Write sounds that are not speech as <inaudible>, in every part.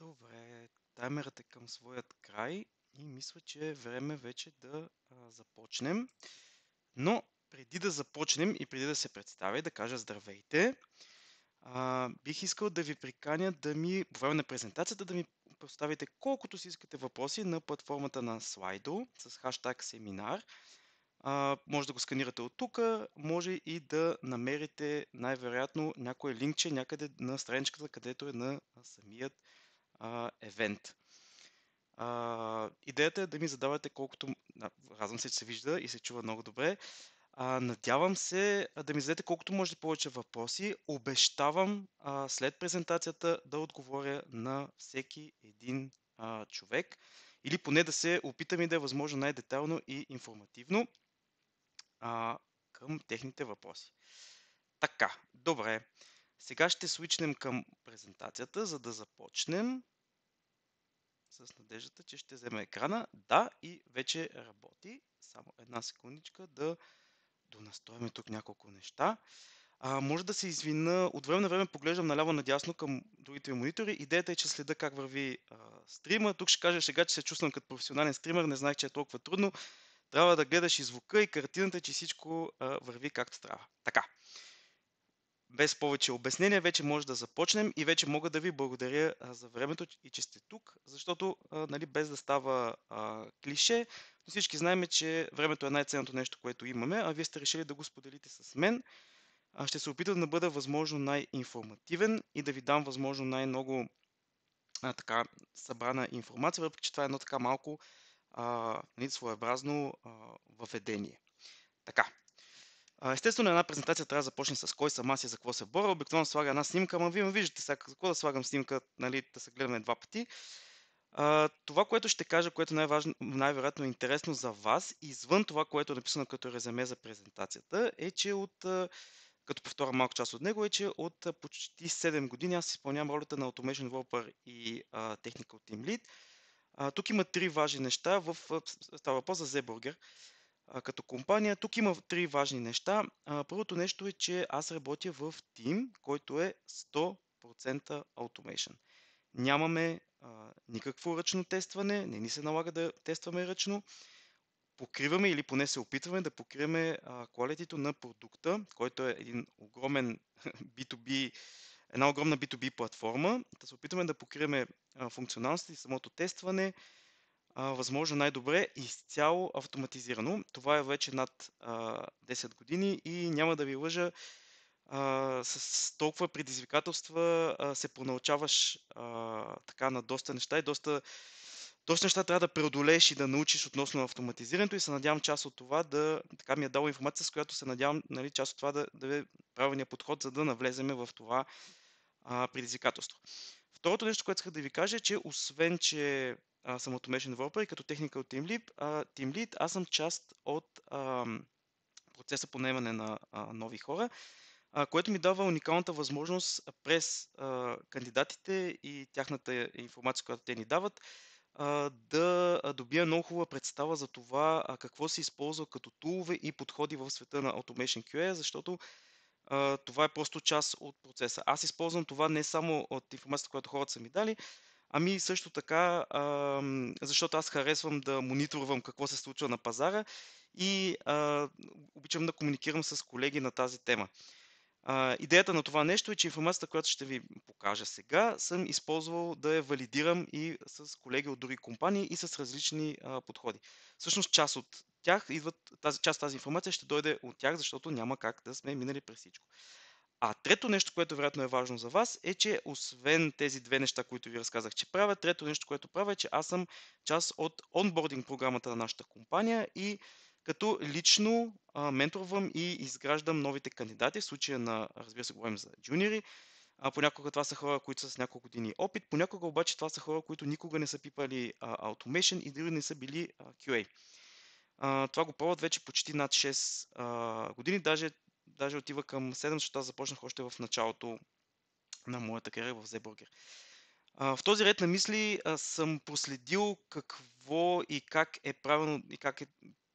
Добре, таймерът е към своят край и мисля, че е време вече да а, започнем. Но преди да започнем и преди да се представя да кажа здравейте, а, бих искал да ви приканя да ми, по време на презентацията, да ми поставите колкото си искате въпроси на платформата на Slido с хаштаг семинар. А, може да го сканирате от тук, може и да намерите най-вероятно някое линкче някъде на страничката, където е на самият а, евент. А, идеята е да ми задавате колкото... Радвам се, че се вижда и се чува много добре. А, надявам се да ми зададете колкото може повече въпроси. Обещавам а, след презентацията да отговоря на всеки един а, човек или поне да се опитам и да е възможно най-детайлно и информативно а, към техните въпроси. Така, добре. Сега ще свичнем към презентацията, за да започнем с надеждата, че ще вземе екрана. Да, и вече работи. Само една секундичка да донастроим тук няколко неща. А, може да се извина, от време на време поглеждам наляво-надясно към другите монитори. Идеята е, че следа как върви а, стрима. Тук ще кажа сега, че се чувствам като професионален стример, не знаех, че е толкова трудно. Трябва да гледаш и звука, и картината, че всичко а, върви както трябва. Така без повече обяснения вече може да започнем и вече мога да ви благодаря за времето и че сте тук, защото нали, без да става а, клише, но всички знаем, че времето е най-ценното нещо, което имаме, а вие сте решили да го споделите с мен. А ще се опитам да бъда възможно най-информативен и да ви дам възможно най-много а, така събрана информация, въпреки че това е едно така малко а, нали, своеобразно а, въведение. Така, Естествено, една презентация трябва да започне с кой съм аз и за какво се боря. Обикновено слага една снимка, ама вие ме виждате сега, за какво да слагам снимка, нали, да се гледаме два пъти. А, това, което ще кажа, което най-важно, най-вероятно е интересно за вас, извън това, което е написано като резюме за презентацията, е, че от, като повторя малко част от него, е, че от почти 7 години аз изпълнявам ролята на Automation Developer и а, Technical Team Lead. А, тук има три важни неща. В, става въпрос за Zeburger като компания тук има три важни неща. първото нещо е, че аз работя в тим, който е 100% automation. Нямаме а, никакво ръчно тестване, не ни се налага да тестваме ръчно. Покриваме или поне се опитваме да покриваме квалитито на продукта, който е един огромен B2B, <laughs> една огромна B2B платформа. Да се опитваме да покриваме функционалностите и самото тестване, а, възможно най-добре и изцяло автоматизирано. Това е вече над а, 10 години и няма да ви лъжа, а, с толкова предизвикателства а, се понаучаваш а, така на доста неща и доста, доста неща трябва да преодолееш и да научиш относно автоматизирането и се надявам част от това да, така ми е дала информация, с която се надявам нали, част от това да, да е правилният подход, за да навлеземе в това а, предизвикателство. Второто нещо, което исках да ви кажа е, че освен, че а, съм Automation Developer и като техника от team lead аз съм част от а, процеса по наемане на а, нови хора, а, което ми дава уникалната възможност през а, кандидатите и тяхната информация, която те ни дават, а, да добия много хубава представа за това а, какво се използва като тулове и подходи в света на Automation QA, защото а, това е просто част от процеса. Аз използвам това не само от информацията, която хората са ми дали, Ами, също така, а, защото аз харесвам да мониторвам какво се случва на пазара и а, обичам да комуникирам с колеги на тази тема. А, идеята на това нещо е, че информацията, която ще ви покажа сега, съм използвал да я валидирам и с колеги от други компании и с различни а, подходи. Всъщност, част от тях идват, тази, част от тази информация ще дойде от тях, защото няма как да сме минали през всичко. А трето нещо, което вероятно е важно за вас, е, че освен тези две неща, които ви разказах, че правя, трето нещо, което правя, е, че аз съм част от онбординг програмата на нашата компания и като лично а, менторвам и изграждам новите кандидати, в случая на, разбира се, говорим за джуниори, а понякога това са хора, които са с няколко години опит, понякога обаче това са хора, които никога не са пипали а, Automation и дори не са били а, QA. А, това го правят вече почти над 6 а, години, даже даже отива към 7, защото аз започнах още в началото на моята кариера в Зебургер. В този ред на мисли съм проследил какво и как е правилно и как е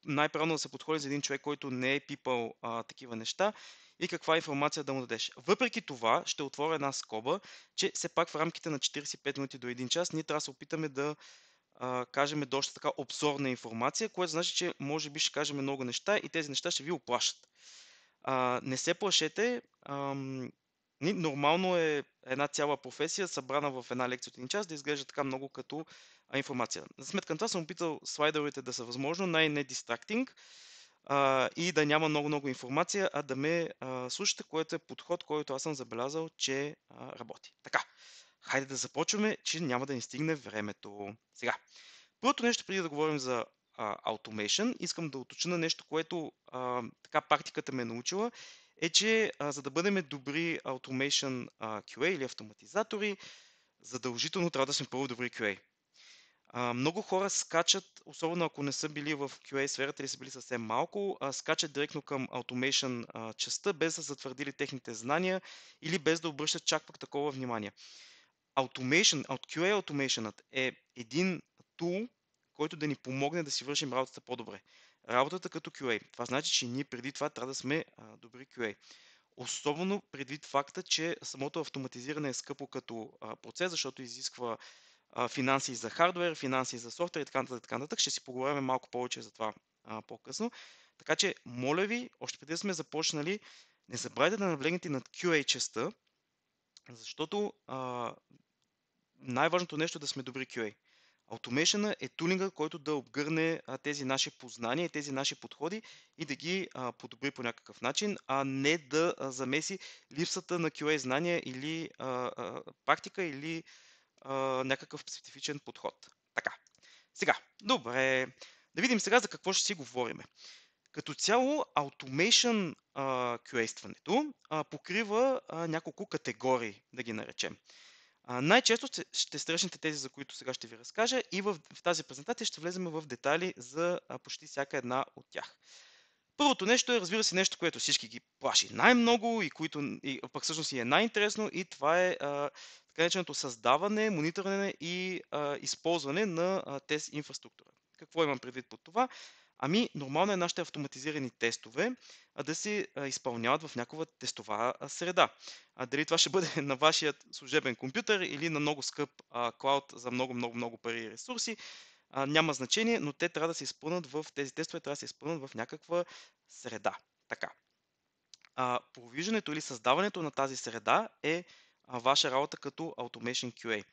най-правилно да се подходи за един човек, който не е пипал а, такива неща и каква информация да му дадеш. Въпреки това, ще отворя една скоба, че все пак в рамките на 45 минути до 1 час ние трябва да се опитаме да а, кажем доста така обзорна информация, което значи, че може би ще кажем много неща и тези неща ще ви оплашат. А, не се плашете. А, ни- нормално е една цяла професия, събрана в една лекция от един час, да изглежда така много като а, информация. За сметка на това съм опитал слайдерите да са възможно най недистрактинг и да няма много-много информация, а да ме а, слушате, което е подход, който аз съм забелязал, че а, работи. Така, хайде да започваме, че няма да ни стигне времето. Сега, първото нещо, преди да говорим за automation, искам да уточна нещо, което а, така практиката ме е научила, е, че а, за да бъдем добри automation а, QA или автоматизатори, задължително трябва да сме първо добри QA. А, много хора скачат, особено ако не са били в QA сферата или са били съвсем малко, а, скачат директно към automation а, частта, без да затвърдили техните знания или без да обръщат чак пък такова внимание. Automation, QA automation е един тул, който да ни помогне да си вършим работата по-добре. Работата като QA. Това значи, че ние преди това трябва да сме а, добри QA. Особено предвид факта, че самото автоматизиране е скъпо като а, процес, защото изисква а, финанси за хардвер, финанси за софтуер и така нататък. Така Ще си поговорим малко повече за това а, по-късно. Така че, моля ви, още преди да сме започнали, не забравяйте да наблегнете над QA частта, защото а, най-важното нещо е да сме добри QA. Automation е тулинга, който да обгърне а, тези наши познания тези наши подходи и да ги а, подобри по някакъв начин, а не да а, замеси липсата на QA знания или а, а, практика или а, някакъв специфичен подход. Така. Сега, добре. Да видим сега за какво ще си говорим. Като цяло, automation QA-стването покрива а, няколко категории, да ги наречем най-често ще, срещнете тези, за които сега ще ви разкажа и в, в тази презентация ще влезем в детали за а, почти всяка една от тях. Първото нещо е, разбира се, нещо, което всички ги плаши най-много и което, и, пък всъщност и е най-интересно и това е а, така нареченото създаване, мониторане и а, използване на а, тези инфраструктура. Какво имам предвид под това? Ами, нормално е нашите автоматизирани тестове а, да се а, изпълняват в някаква тестова а, среда. А, дали това ще бъде <laughs> на вашия служебен компютър или на много скъп а, клауд за много, много, много пари и ресурси, а, няма значение, но те трябва да се изпълнат в тези тестове, трябва да се изпълнат в някаква среда. Така. А, провиждането или създаването на тази среда е а, ваша работа като Automation QA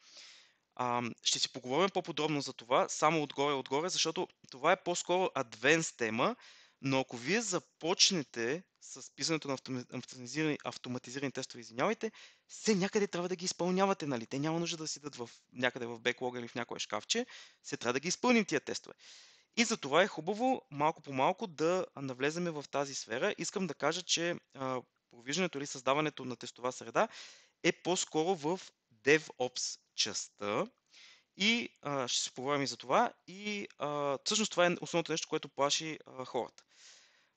ще си поговорим по-подробно за това, само отгоре-отгоре, защото това е по-скоро адвенс тема, но ако вие започнете с писането на автоматизирани, автоматизирани тестове, извинявайте, все някъде трябва да ги изпълнявате, нали? Те няма нужда да сидат в, някъде в беклога или в някое шкафче, се трябва да ги изпълним тия тестове. И за това е хубаво малко по малко да навлеземе в тази сфера. Искам да кажа, че а, провиждането или създаването на тестова среда е по-скоро в DevOps частта. И а, ще се поговорим и за това. И а, всъщност това е основното нещо, което плаши а, хората.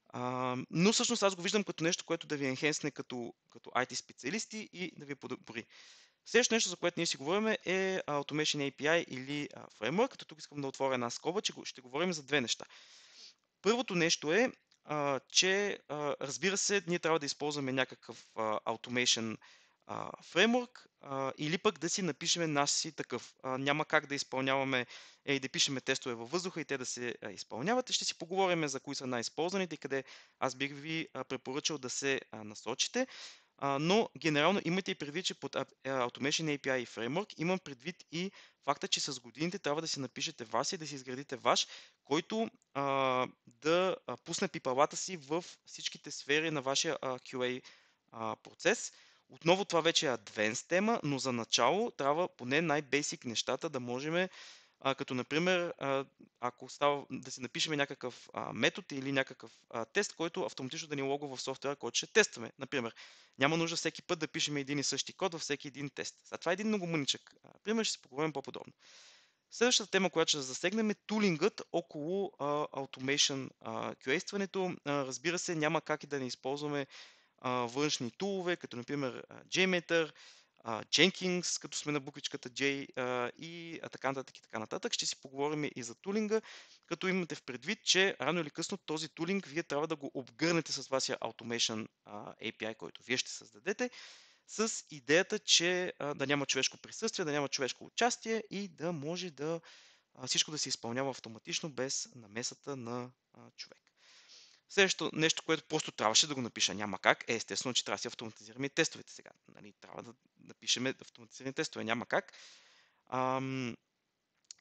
А, но всъщност аз го виждам като нещо, което да ви енхенсне като, като IT специалисти и да ви подобри. Следващото нещо, за което ние си говорим е Automation API или а, Framework, като тук искам да отворя една скоба, че ще говорим за две неща. Първото нещо е, а, че а, разбира се, ние трябва да използваме някакъв а, Automation фреймворк или пък да си напишем наш си такъв. А, няма как да изпълняваме и да пишеме тестове във въздуха и те да се а, изпълняват. Ще си поговорим за кои са най-използваните и къде аз бих ви а, препоръчал да се а, насочите. А, но генерално имайте и предвид, че под е, Automation API и Framework имам предвид и факта, че с годините трябва да си напишете вас и да си изградите ваш, който а, да пусне пипалата си в всичките сфери на вашия а, QA а, процес. Отново това вече е адвенс тема, но за начало трябва поне най-бейсик нещата да можем, а, като например, а, ако става да си напишем някакъв а, метод или някакъв а, тест, който автоматично да ни лого в софтуера, който ще тестваме. Например, няма нужда всеки път да пишем един и същи код във всеки един тест. За това е един много мъничък пример, ще си поговорим по-подробно. Следващата тема, която ще засегнем е тулингът около а, automation а, QA-стването. А, разбира се, няма как и да не използваме външни тулове, като например JMeter, Jenkins, като сме на буквичката J и така нататък и така нататък. Ще си поговорим и за тулинга, като имате в предвид, че рано или късно този тулинг вие трябва да го обгърнете с вашия Automation API, който вие ще създадете, с идеята, че да няма човешко присъствие, да няма човешко участие и да може да всичко да се изпълнява автоматично без намесата на човек. Следващото нещо, което просто трябваше да го напиша, няма как, е естествено, че трябва да си автоматизираме тестовете сега. Нали, трябва да напишем автоматизирани тестове, няма как. Ам,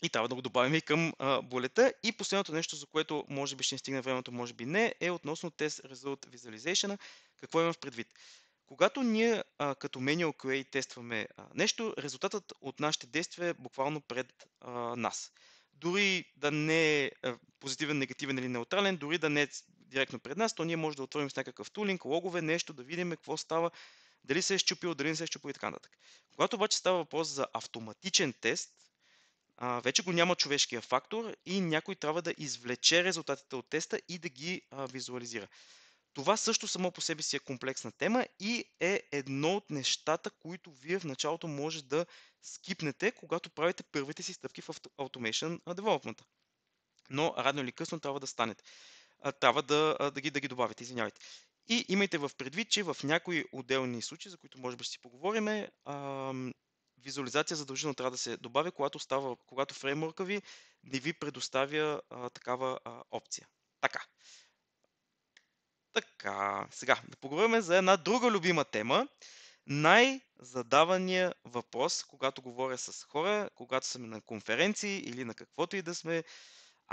и трябва да го добавим и към а, болета. И последното нещо, за което може би ще ни стигне времето, може би не, е относно Test Result Visualization. Какво имам в предвид? Когато ние а, като Manual QA тестваме а, нещо, резултатът от нашите действия е буквално пред а, нас. Дори да не е позитивен, негативен или неутрален, дори да не е директно пред нас, то ние може да отворим с някакъв тулинг, логове, нещо, да видим какво става, дали се е щупил, дали не се е щупил и така нататък. Когато обаче става въпрос за автоматичен тест, а, вече го няма човешкия фактор и някой трябва да извлече резултатите от теста и да ги а, визуализира. Това също само по себе си е комплексна тема и е едно от нещата, които вие в началото може да скипнете, когато правите първите си стъпки в Automation Development. Но радно или късно трябва да станете а, трябва да, а, да, ги, да ги добавите. Извинявайте. И имайте в предвид, че в някои отделни случаи, за които може би ще си поговорим, а, визуализация задължително трябва да се добавя, когато, става, когато фреймворка ви не ви предоставя а, такава а, опция. Така. Така, сега да поговорим за една друга любима тема. Най-задавания въпрос, когато говоря с хора, когато сме на конференции или на каквото и да сме,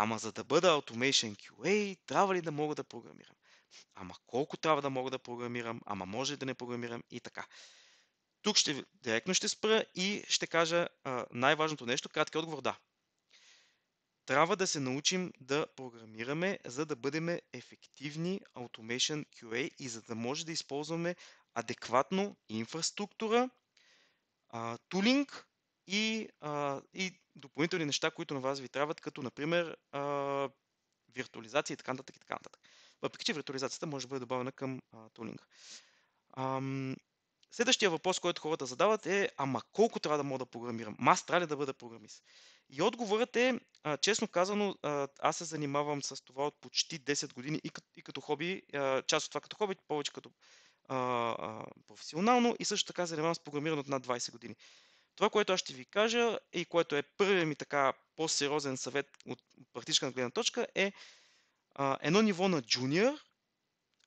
Ама за да бъда Automation QA, трябва ли да мога да програмирам? Ама колко трябва да мога да програмирам? Ама може ли да не програмирам? И така. Тук ще, директно ще спра и ще кажа най-важното нещо. Кратки отговор – да. Трябва да се научим да програмираме, за да бъдем ефективни Automation QA и за да може да използваме адекватно инфраструктура, тулинг и, и допълнителни неща, които на вас ви трябват, като например а, виртуализация и така нататък и така нататък. Въпреки, че виртуализацията може да бъде добавена към а, тулинга. Ам, следващия въпрос, който хората задават е, ама колко трябва да мога да програмирам? Аз трябва ли да бъда програмист? И отговорът е, а, честно казано, а, аз се занимавам с това от почти 10 години и като, и като хоби, а, част от това като хоби, повече като а, а, професионално и също така занимавам с програмиране от над 20 години. Това, което аз ще ви кажа и което е първият ми така по-сериозен съвет от практическа гледна точка е а, едно ниво на джуниор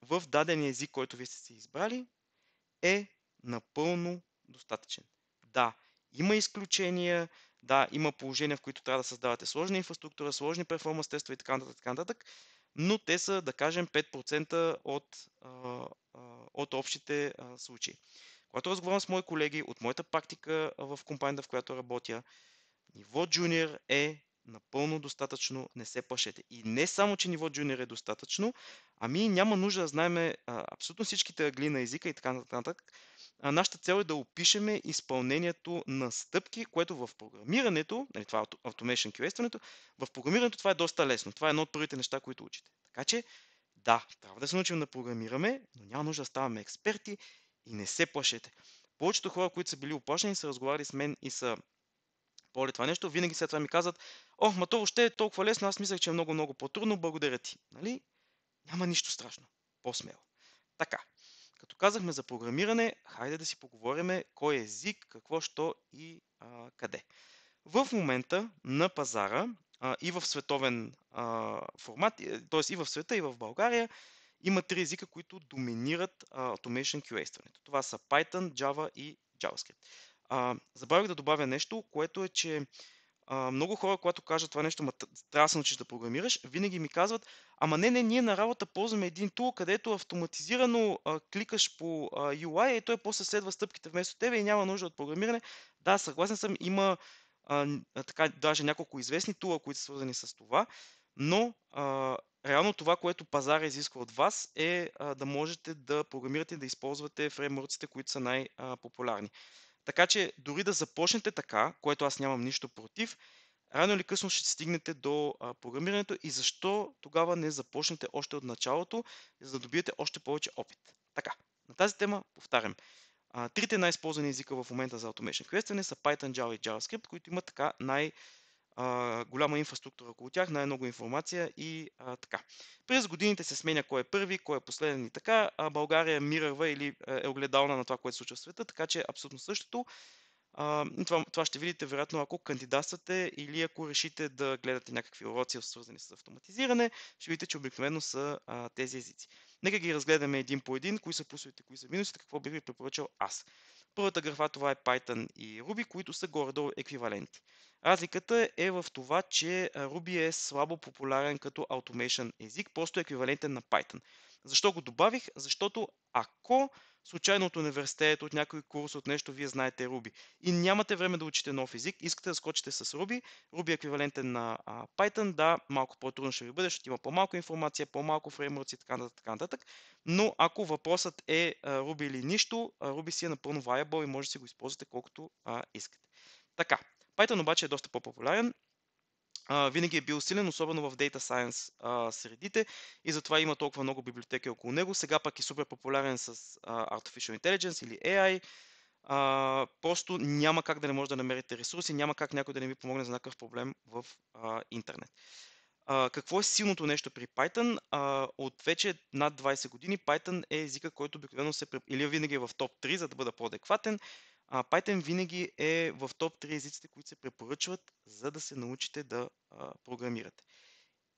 в даден език, който вие сте си избрали, е напълно достатъчен. Да, има изключения, да, има положения, в които трябва да създавате сложна инфраструктура, сложни перформанс тестове и така нататък, така нататък, но те са, да кажем, 5% от, от общите случаи. Когато разговарям с мои колеги от моята практика в компанията, в която работя, ниво джуниор е напълно достатъчно, не се пашете. И не само, че ниво джуниор е достатъчно, ами няма нужда да знаем абсолютно всичките агли на езика и така нататък. А нашата цел е да опишеме изпълнението на стъпки, което в програмирането, нали, това е Automation квестването, в програмирането това е доста лесно. Това е едно от първите неща, които учите. Така че, да, трябва да се научим да програмираме, но няма нужда да ставаме експерти и не се плашете. Повечето хора, които са били оплашени, са разговаряли с мен и са поли това нещо, винаги след това ми казват, о, ма то въобще е толкова лесно, аз мислех, че е много, много по-трудно, благодаря ти. Нали? Няма нищо страшно. По-смело. Така, като казахме за програмиране, хайде да си поговорим, кой е език, какво, що и а, къде. В момента на пазара а, и в световен а, формат, т.е. и в света, и в България, има три езика, които доминират Automation qa Това са Python, Java и JavaScript. А, забравих да добавя нещо, което е, че а, много хора, когато кажат това нещо, трябва да се научиш да програмираш, винаги ми казват, ама не, не, ние на работа ползваме един тул, където автоматизирано а, кликаш по а, UI и той после следва стъпките вместо тебе и няма нужда от програмиране. Да, съгласен съм, има а, така, даже няколко известни тула, които са свързани с това, но а, реално това, което пазар изисква от вас е а, да можете да програмирате, да използвате фреймворците, които са най-популярни. Така че дори да започнете така, което аз нямам нищо против, рано или късно ще стигнете до а, програмирането и защо тогава не започнете още от началото, за да добиете още повече опит. Така, на тази тема повтарям. А, трите най-използвани езика в момента за Automation квестване са Python, Java и JavaScript, които имат така най- а, голяма инфраструктура около тях, най-много информация и а, така. През годините се сменя кой е първи, кой е последен и така. А България мирърва или е, е огледална на това, което се случва в света, така че е абсолютно същото. А, това, това ще видите вероятно ако кандидатствате или ако решите да гледате някакви уроци, свързани с автоматизиране, ще видите, че обикновено са а, тези езици. Нека ги разгледаме един по един, кои са плюсовете, кои са минусите, какво бих ви препоръчал аз. Първата графа това е Python и Ruby, които са горе-долу еквиваленти. Разликата е в това, че Ruby е слабо популярен като automation език, просто еквивалентен на Python. Защо го добавих? Защото ако случайно от университет, от някой курс, от нещо, вие знаете Ruby и нямате време да учите нов език, искате да скочите с Ruby, Ruby е еквивалентен на Python, да, малко по-трудно ще ви бъде, защото има по-малко информация, по-малко фреймворци и така нататък, така нататък, но ако въпросът е Ruby или нищо, Ruby си е напълно viable и може да си го използвате колкото искате. Така, Python обаче е доста по-популярен. Винаги е бил силен, особено в Data Science средите и затова има толкова много библиотеки около него. Сега пък е супер популярен с Artificial Intelligence или AI. просто няма как да не може да намерите ресурси, няма как някой да не ви помогне за някакъв проблем в интернет. какво е силното нещо при Python? от вече над 20 години Python е езика, който обикновено се или винаги е в топ 3, за да бъда по-адекватен, а, Python винаги е в топ 3 езиците, които се препоръчват, за да се научите да а, програмирате.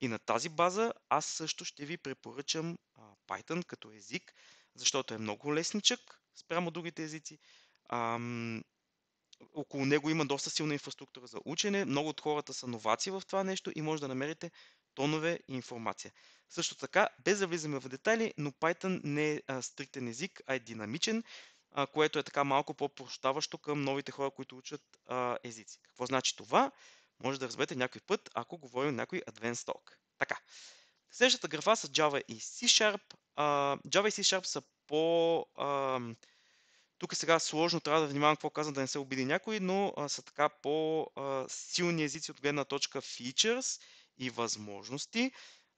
И на тази база аз също ще ви препоръчам а, Python като език, защото е много лесничък спрямо другите езици. А, около него има доста силна инфраструктура за учене, много от хората са новаци в това нещо и може да намерите тонове и информация. Също така, без да влизаме в детайли, но Python не е а, стриктен език, а е динамичен а, което е така малко по-прощаващо към новите хора, които учат а, езици. Какво значи това? Може да разберете някой път, ако говорим някой Advanced Talk. Така. Следващата графа са Java и C Sharp. А, Java и C Sharp са по... А, тук е сега сложно, трябва да внимавам какво казвам, да не се обиди някой, но а, са така по-силни езици от гледна точка features и възможности.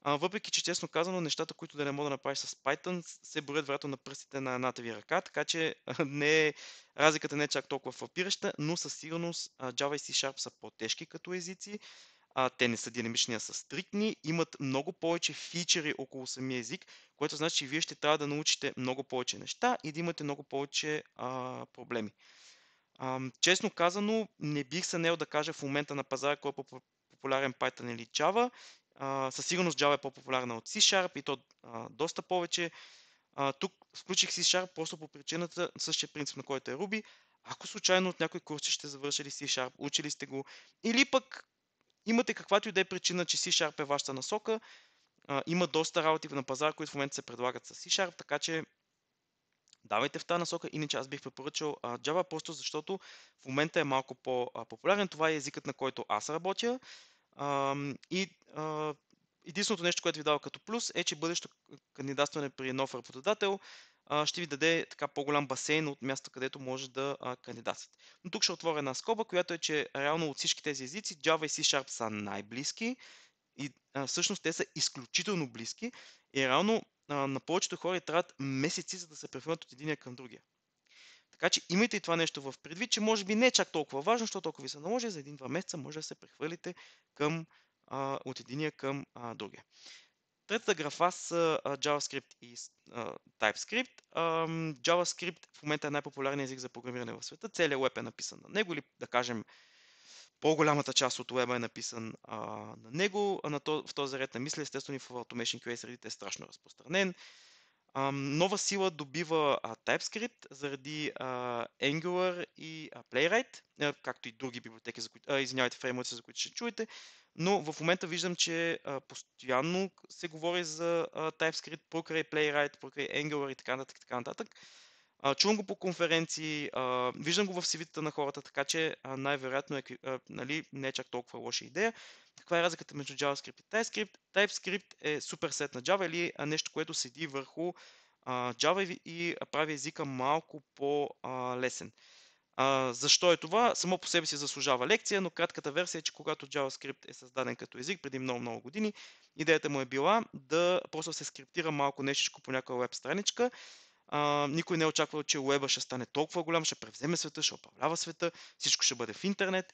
А, въпреки, че честно казано, нещата, които да не мога да направиш с Python, се броят вероятно на пръстите на едната ви ръка, така че <laughs> не, е, разликата не е чак толкова фапираща, но със сигурност Java и C Sharp са по-тежки като езици, а, те не са динамични, а са стриктни, имат много повече фичери около самия език, което значи, че вие ще трябва да научите много повече неща и да имате много повече а, проблеми. А, честно казано, не бих се нел да кажа в момента на пазара кой е по- популярен Python или Java със сигурност Java е по-популярна от C-Sharp и то а, доста повече. А, тук включих C-Sharp просто по причината, същия принцип на който е Ruby. Ако случайно от някой курс ще завършили C-Sharp, учили сте го, или пък имате каквато и да е причина, че C-Sharp е вашата насока, а, има доста работи на пазара, които в момента се предлагат с C-Sharp, така че давайте в тази насока, иначе аз бих препоръчал а, Java, просто защото в момента е малко по-популярен. Това е езикът, на който аз работя и единственото нещо, което ви дава като плюс е, че бъдещо кандидатстване при нов работодател ще ви даде така по-голям басейн от място, където може да кандидатствате. Но тук ще отворя една скоба, която е, че реално от всички тези езици Java и C-Sharp са най-близки и всъщност те са изключително близки и реално на повечето хора трябват месеци, за да се прехвърлят от единия към другия. Така че имайте и това нещо в предвид, че може би не е чак толкова важно, защото ако ви се наложи за един-два месеца, може да се прехвърлите към, а, от единия към а, другия. Третата графа са JavaScript и TypeScript. JavaScript в момента е най-популярният език за програмиране в света. Целият веб е написан на него или да кажем по-голямата част от веба е написан а, на него. А на то, в този ред на мисля, естествено, в Automation QA средите е страшно разпространен нова сила добива а, TypeScript заради а, Angular и а, Playwright, а, както и други библиотеки, за които, а, извинявайте, фреймворци, за които ще чуете, но в момента виждам, че а, постоянно се говори за а, TypeScript покрай Playwright, покрай Angular и така нататък. Така нататък. А, чувам го по конференции, а, виждам го в cv на хората, така че а, най-вероятно е, а, нали, не е чак толкова лоша идея. Каква е разликата между JavaScript и TypeScript? TypeScript е суперсет на Java или нещо, което седи върху а, Java и прави езика малко по-лесен. защо е това? Само по себе си заслужава лекция, но кратката версия е, че когато JavaScript е създаден като език преди много-много години, идеята му е била да просто се скриптира малко нещичко по някоя веб страничка. А, никой не е очаквал, че уеба ще стане толкова голям, ще превземе света, ще управлява света, всичко ще бъде в интернет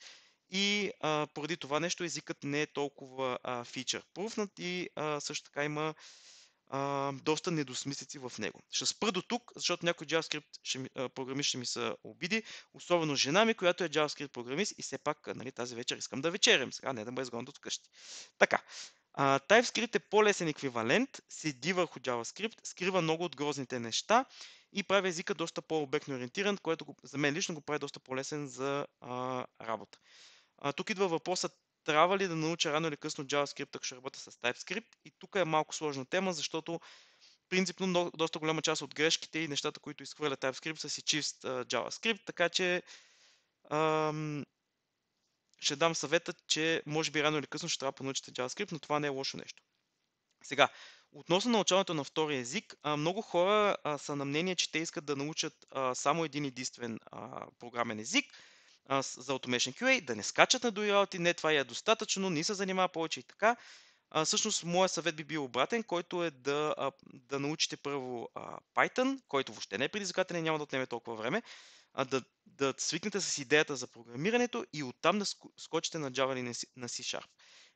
и а, поради това нещо езикът не е толкова а, фичър Пруфнат и а, също така има а, доста недосмислици в него. Ще спра до тук, защото някой JavaScript ще ми, а, програмист ще ми се обиди, особено жена ми, която е JavaScript програмист и все пак нали, тази вечер искам да вечерям, сега не да бъде изгонен от къщи. Така, а, TypeScript е по-лесен еквивалент, седи върху JavaScript, скрива много от грозните неща и прави езика доста по-обектно ориентиран, което за мен лично го прави доста по-лесен за а, работа. А, тук идва въпросът, трябва ли да науча рано или късно JavaScript, ако ще работя с TypeScript? И тук е малко сложна тема, защото принципно много, доста голяма част от грешките и нещата, които изхвърля TypeScript, са си чист uh, JavaScript, така че ам, ще дам съвета, че може би рано или късно ще трябва да научите JavaScript, но това не е лошо нещо. Сега, относно научаването на втори език, а, много хора а, са на мнение, че те искат да научат а, само един единствен програмен език – за Automation QA, да не скачат на Duality, не това е достатъчно, не се занимава повече и така. А, всъщност, моят съвет би бил обратен, който е да, а, да научите първо а, Python, който въобще не е предизвикателен, няма да отнеме толкова време, а да, да свикнете с идеята за програмирането и оттам да скочите на Java или на C-Sharp.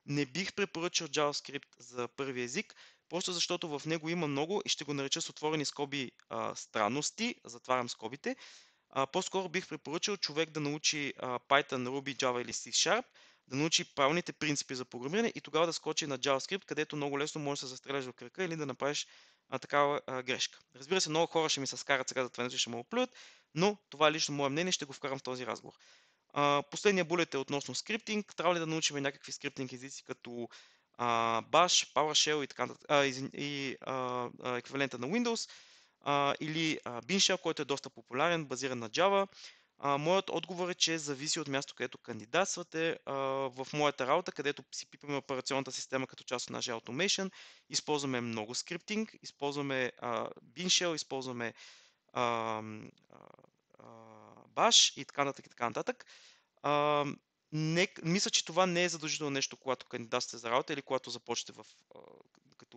Не бих препоръчал JavaScript за първи език, просто защото в него има много, и ще го нареча с отворени скоби а, странности, затварям скобите, а, по-скоро бих препоръчал човек да научи а, Python, Ruby, Java или C Sharp, да научи правилните принципи за програмиране и тогава да скочи на JavaScript, където много лесно можеш да се застреляш в кръка или да направиш а, такава а, грешка. Разбира се, много хора ще ми се скарат сега за това, че ще ме оплюят, но това е лично мое мнение, ще го вкарам в този разговор. А, последния булет е относно скриптинг. Трябва ли да научим някакви скриптинг езици като а, Bash, PowerShell и, така, а, и, а, еквивалента на Windows? а, или а, BinShell, който е доста популярен, базиран на Java. А, моят отговор е, че зависи от място, където кандидатствате. А, в моята работа, където си пипаме операционната система като част от нашия Automation, използваме много скриптинг, използваме а, BinShell, използваме а, а, Bash и така нататък. И така нататък. А, не, мисля, че това не е задължително нещо, когато кандидатствате за работа или когато започнете в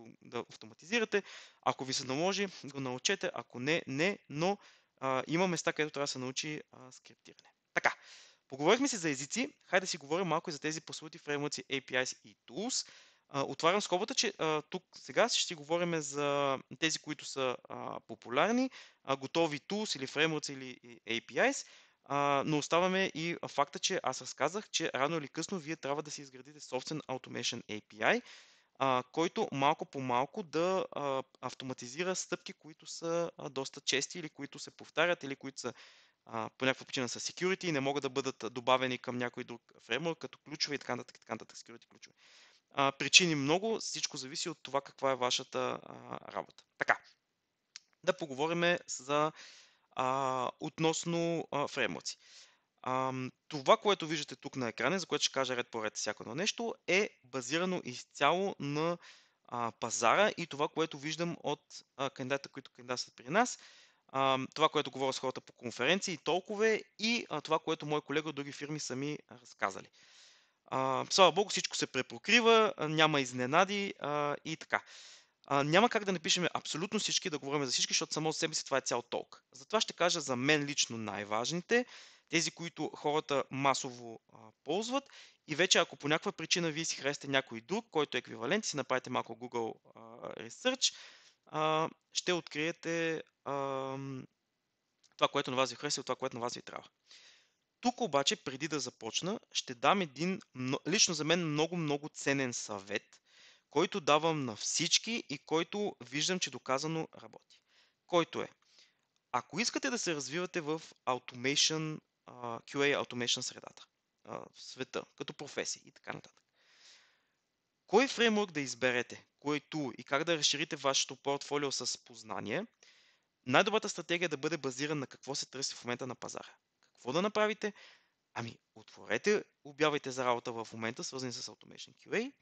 го да автоматизирате. Ако ви се наложи, го научете. Ако не, не, но а, има места, където трябва да се научи а, скриптиране. Така, поговорихме си за езици. Хайде да си говорим малко и за тези послути фреймворци APIs и Tools. А, отварям скобата, че а, тук сега ще си говорим за тези, които са а, популярни, а, готови Tools или фреймворци или APIs. А, но оставаме и факта, че аз разказах, че рано или късно вие трябва да си изградите собствен Automation API а, който малко по малко да а, автоматизира стъпки, които са а, доста чести или които се повтарят или които са а, по някаква причина са security и не могат да бъдат добавени към някой друг фреймворк, като ключове и така нататък, така нататък, security ключове. А, причини много, всичко зависи от това каква е вашата а, работа. Така, да поговорим за а, относно а, фреймворци това, което виждате тук на екрана, за което ще кажа ред по ред всяко едно нещо, е базирано изцяло на а, пазара и това, което виждам от а, кандидата, които кандидатстват при нас, а, това, което говоря с хората по конференции и толкове и а, това, което мои колега от други фирми са ми разказали. А, слава Богу, всичко се препокрива, няма изненади и така. няма как да напишем абсолютно всички, да говорим за всички, защото само за себе си това е цял толк. Затова ще кажа за мен лично най-важните, тези, които хората масово а, ползват. И вече ако по някаква причина вие си харесате някой друг, който е еквивалент, си направите малко Google а, Research, а, ще откриете а, това, което на вас ви хареса и това, което на вас ви трябва. Тук обаче, преди да започна, ще дам един, лично за мен, много-много ценен съвет, който давам на всички и който виждам, че доказано работи. Който е, ако искате да се развивате в automation QA е Automation средата, в света, като професии и така нататък. Кой фреймворк да изберете, кой е ту и как да разширите вашето портфолио с познание, най-добрата стратегия е да бъде базирана на какво се търси в момента на пазара. Какво да направите? Ами, отворете, обявайте за работа в момента, свързани с Automation QA,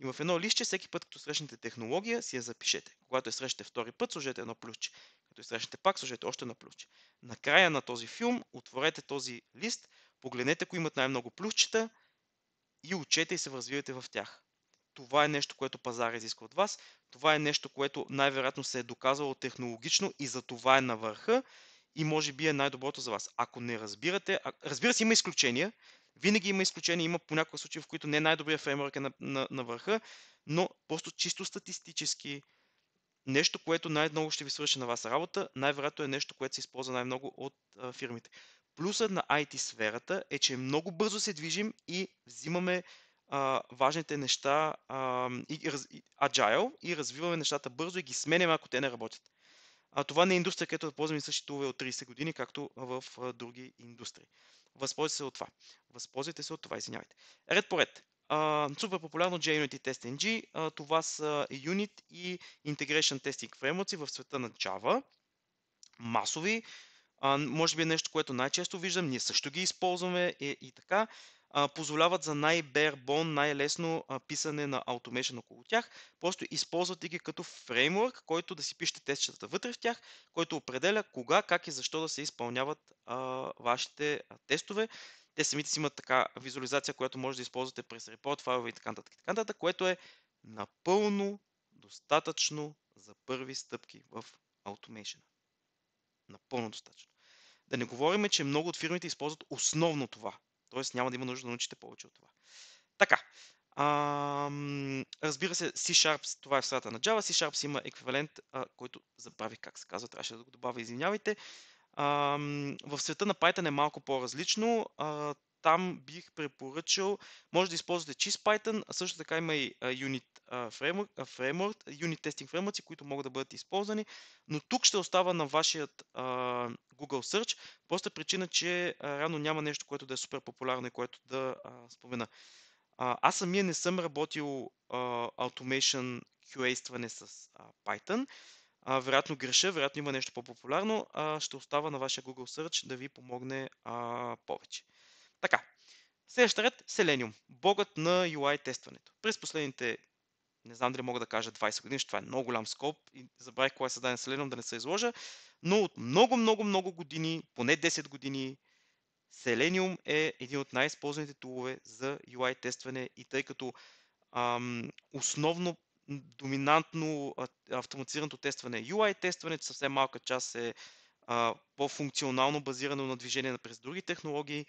и в едно лище, всеки път, като срещнете технология, си я запишете. Когато я срещате втори път, сложете едно плюсче. Като изтрещнете пак, сложете още на плюсче. Накрая на този филм отворете този лист, погледнете кои имат най-много плюсчета и учете и се развивайте в тях. Това е нещо, което пазар изисква от вас. Това е нещо, което най-вероятно се е доказало технологично и за това е на върха и може би е най-доброто за вас. Ако не разбирате, а... разбира се, има изключения. Винаги има изключения, има понякога случаи, в които не е най-добрият фреймворк е на, на, на върха, но просто чисто статистически Нещо, което най-много ще ви свърши на вас работа, най-вероятно е нещо, което се използва най-много от а, фирмите. Плюсът на IT сферата е, че много бързо се движим и взимаме а, важните неща а, и, раз, и, agile и развиваме нещата бързо и ги сменяме, ако те не работят. А, това не е индустрия, където да ползваме съществува от 30 години, както в а, други индустрии. Възползвайте се от това. Възползвайте се от това, извинявайте. Ред по ред. Супер популярно JUnit и TestNG. Uh, това са Unit и Integration Testing Frameworks в света на Java. Масови. Uh, може би е нещо, което най-често виждам, ние също ги използваме и, и така. Uh, позволяват за най-бербон, най-лесно писане на automation около тях. Просто използвате ги като фреймворк, който да си пишете тестчетата вътре в тях, който определя кога, как и защо да се изпълняват uh, вашите uh, тестове те самите си имат така визуализация, която може да използвате през репорт файлове и така нататък, така нататък, което е напълно достатъчно за първи стъпки в Automation. Напълно достатъчно. Да не говорим, че много от фирмите използват основно това. Тоест няма да има нужда да научите повече от това. Така. Ам, разбира се, C-Sharp, това е в средата на Java. C-Sharp има еквивалент, а, който забравих как се казва, трябваше да го добавя, извинявайте в света на Python е малко по-различно. там бих препоръчал, може да използвате чист Python, а също така има и а, Unit framework, framework, Unit Testing Framework, които могат да бъдат използвани, но тук ще остава на вашият Google Search, просто причина, че рано няма нещо, което да е супер популярно и което да спомена. аз самия не съм работил automation QA-стване с а, Python, а, вероятно греша, вероятно има нещо по-популярно. А, ще остава на вашия Google Search да ви помогне а, повече. Така, следващия ред Selenium, богът на UI тестването. През последните, не знам дали мога да кажа 20 години, защото това е много голям скоп и забравих кога е създаден Selenium да не се изложа, но от много, много, много години, поне 10 години, Selenium е един от най-използваните тулове за UI тестване и тъй като ам, основно доминантно автоматизираното тестване е UI тестването, съвсем малка част е а, по-функционално базирано на движение на през други технологии.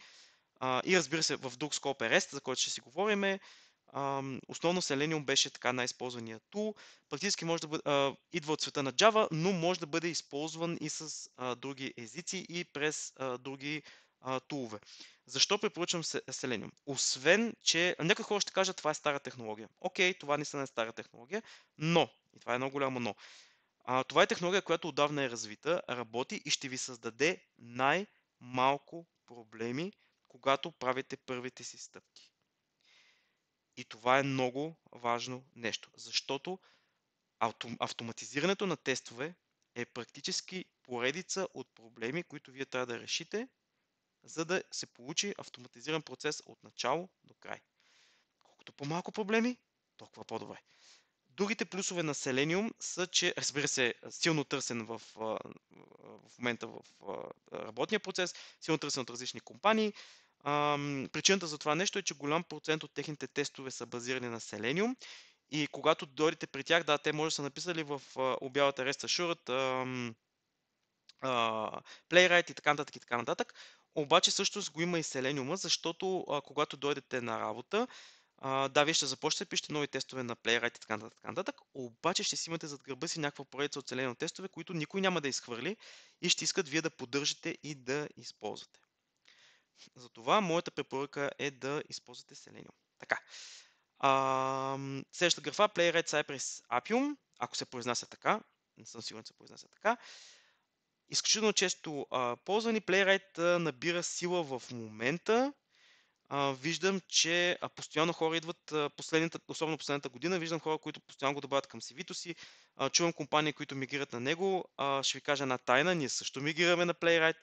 А, и разбира се, в друг скоп е REST, за който ще си говорим. А, основно Selenium беше така най-използвания тул. Практически може да бъде, а, идва от света на Java, но може да бъде използван и с а, други езици и през а, други а, тулове. Защо препоръчвам Selenium? Освен, че някои хора ще кажат, това е стара технология. Окей, това не е стара технология, но, и това е едно голямо но, а, това е технология, която отдавна е развита, работи и ще ви създаде най-малко проблеми, когато правите първите си стъпки. И това е много важно нещо, защото автоматизирането на тестове е практически поредица от проблеми, които вие трябва да решите за да се получи автоматизиран процес от начало до край. Колкото по-малко проблеми, толкова по-добре. Другите плюсове на Selenium са, че, разбира се, силно търсен в, в момента в работния процес, силно търсен от различни компании. Причината за това нещо е, че голям процент от техните тестове са базирани на Selenium и когато дойдете при тях, да, те може да са написали в обявата REST Assured, Playwright и така нататък и така нататък, обаче всъщност го има и селениума, защото, а, когато дойдете на работа, а, да, вие ще започнете, да пишете нови тестове на Playwright и така нататък, нататък, обаче ще си имате зад гърба си някаква поредица от селениум тестове, които никой няма да е изхвърли и ще искат вие да поддържате и да използвате. Затова моята препоръка е да използвате селениум. Така. А, следващата графа Playwright Cypress Appium, ако се произнася така, не съм сигурен, че се произнася така. Изключително често а, ползвани. Playwright а, набира сила в момента. А, виждам, че а, постоянно хора идват, а, последната, особено последната година, виждам хора, които постоянно го добавят към CV-то си. А, чувам компании, които мигрират на него. А, ще ви кажа една тайна. Ние също мигрираме на Playwright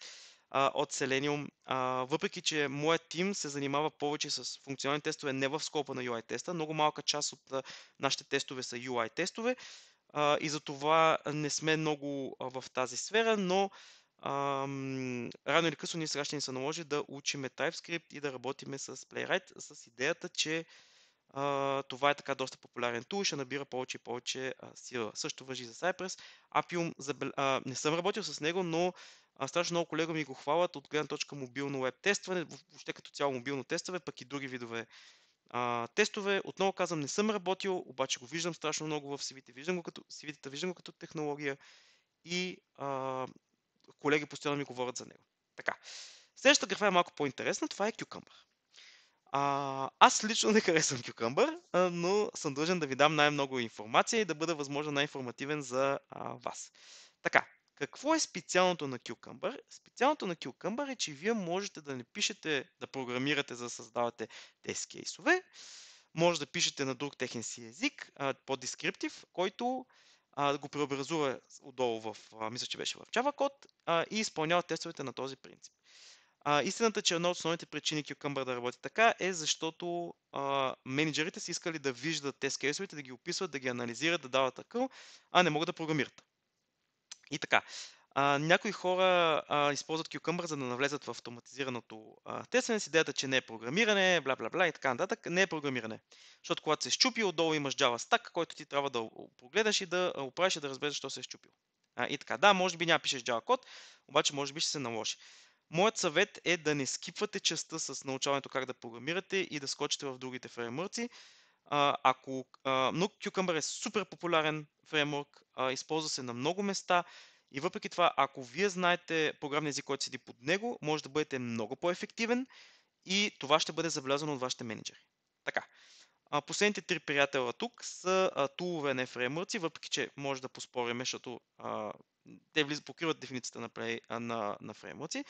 а, от Selenium. А, въпреки, че моят тим се занимава повече с функционални тестове, не в скопа на UI теста, много малка част от а, нашите тестове са UI тестове а, и това не сме много а, в тази сфера, но а, рано или късно ние сега ще ни се наложи да учиме TypeScript и да работиме с Playwright с идеята, че а, това е така доста популярен тул, и ще набира повече и повече а, сила. Също въжи за Cypress. Appium, забел... а, не съм работил с него, но а, страшно много колега ми го хвалят от гледна точка мобилно веб тестване, въобще като цяло мобилно тестове, пък и други видове а, тестове, отново казвам, не съм работил, обаче го виждам страшно много в CV-те, виждам го като, CV-тата, виждам го като технология и а, колеги постоянно ми говорят за него. Така. Следващата графа е малко по-интересна, това е Cucumber. А, аз лично <laughs> не харесвам Cucumber, но съм длъжен да ви дам най-много информация и да бъда възможно най-информативен за а, вас. Така, какво е специалното на Cucumber? Специалното на Cucumber е, че вие можете да не пишете, да програмирате, за да създавате тест кейсове. Може да пишете на друг техен си език, по-дескриптив, който го преобразува отдолу в, мисля, че беше в Java код и изпълнява тестовете на този принцип. истината, че една от основните причини Cucumber да работи така е защото менеджерите са искали да виждат тест кейсовете, да ги описват, да ги анализират, да дават такъв, а не могат да програмират. И така, а, някои хора а, използват Cucumber, за да навлезат в автоматизираното тесене. тестване с идеята, че не е програмиране, бла бла бла и така нататък. Не е програмиране. Защото когато се е щупи, отдолу имаш Java Stack, който ти трябва да погледаш и да оправиш и да разбереш, защо се е щупил. А, и така, да, може би няма пишеш Java код, обаче може би ще се наложи. Моят съвет е да не скипвате частта с научаването как да програмирате и да скочите в другите фреймворци, а, ако а, Cucumber е супер популярен фреймворк, а, използва се на много места и въпреки това, ако вие знаете програмния език, който седи под него, може да бъдете много по-ефективен и това ще бъде забелязано от вашите менеджери. Така. А, последните три приятела тук са тулове, не фреймворци, въпреки че може да поспорим, защото а, те влиз, покриват дефиницията на, play, на, на фреймворци.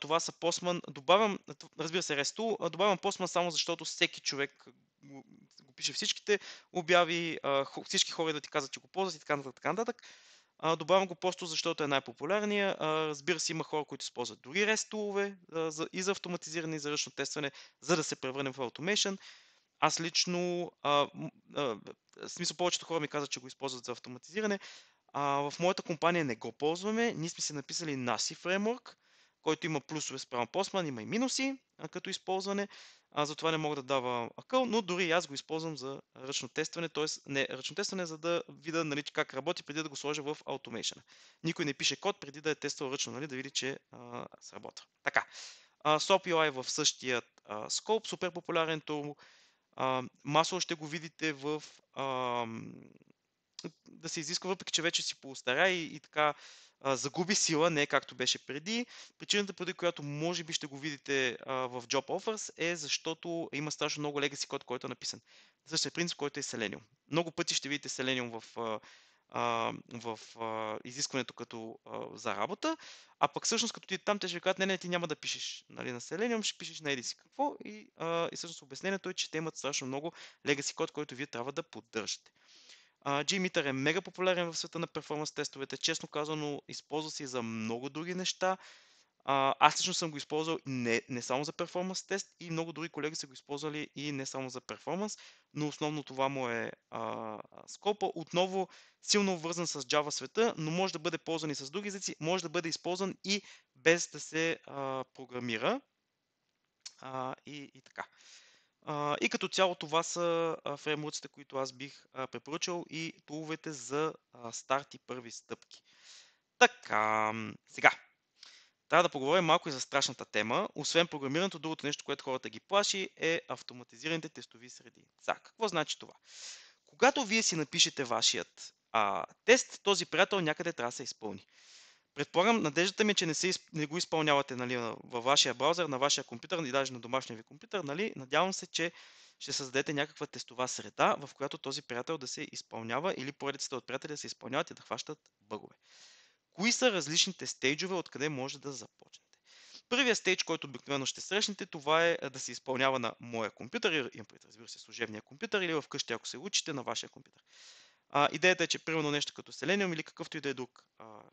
това са Postman. Добавям, разбира се, RESTool. добавям Postman само защото всеки човек го пише всичките обяви, всички хора да ти казват, че го ползват и така нататък. Така нататък. Добавям го просто защото е най-популярния. Разбира се, има хора, които използват дори REST и за автоматизиране, и за ръчно тестване, за да се превърнем в automation. Аз лично, а, а, смисъл повечето хора ми казват, че го използват за автоматизиране. А, в моята компания не го ползваме. Ние сме се написали NASI фреймворк, който има плюсове спрямо Postman, има и минуси а, като използване а, затова не мога да дава акъл, но дори аз го използвам за ръчно тестване, т.е. не ръчно тестване, за да видя нали, как работи преди да го сложа в Automation. Никой не пише код преди да е тествал ръчно, нали, да види, че а, сработва. Така, а, SOP UI в същия а, скоп, супер популярен тул, масово ще го видите в а, да се изисква, въпреки че вече си поостаря и, и така а, загуби сила, не както беше преди. Причината, поради която може би ще го видите а, в Job Offers, е защото има страшно много legacy код, който е написан. Същия принцип, който е Selenium. Много пъти ще видите Selenium в, а, а, в а, изискването като а, за работа, а пък всъщност като ти там те ще кажат, не, не, ти няма да пишеш нали, на Selenium, ще пишеш на Едиси какво и, а, и всъщност обяснението е, че те имат страшно много legacy код, който вие трябва да поддържате. А, G-Meter е мега популярен в света на перформанс тестовете. Честно казано, използва се и за много други неща. А, аз лично съм го използвал не, не само за перформанс тест и много други колеги са го използвали и не само за перформанс, но основно това му е а, скопа. Отново силно вързан с Java света, но може да бъде ползван и с други езици, може да бъде използван и без да се а, програмира. А, и, и така и като цяло това са фреймворците, които аз бих препоръчал и туловете за старт и първи стъпки. Така, сега. Трябва да поговорим малко и за страшната тема. Освен програмирането, другото нещо, което хората ги плаши е автоматизираните тестови среди. За, какво значи това? Когато вие си напишете вашият а, тест, този приятел някъде трябва да се изпълни. Предполагам, надеждата ми е, че не, се, не го изпълнявате нали, във вашия браузър, на вашия компютър и даже на домашния ви компютър. Нали. Надявам се, че ще създадете някаква тестова среда, в която този приятел да се изпълнява или поредицата от приятели да се изпълняват и да хващат бъгове. Кои са различните стейджове, откъде може да започнете? Първият стейдж, който обикновено ще срещнете, това е да се изпълнява на моя компютър, имам разбира се, служебния компютър или вкъщи, ако се учите, на вашия компютър. А, идеята е, че примерно нещо като Selenium или какъвто и да е друг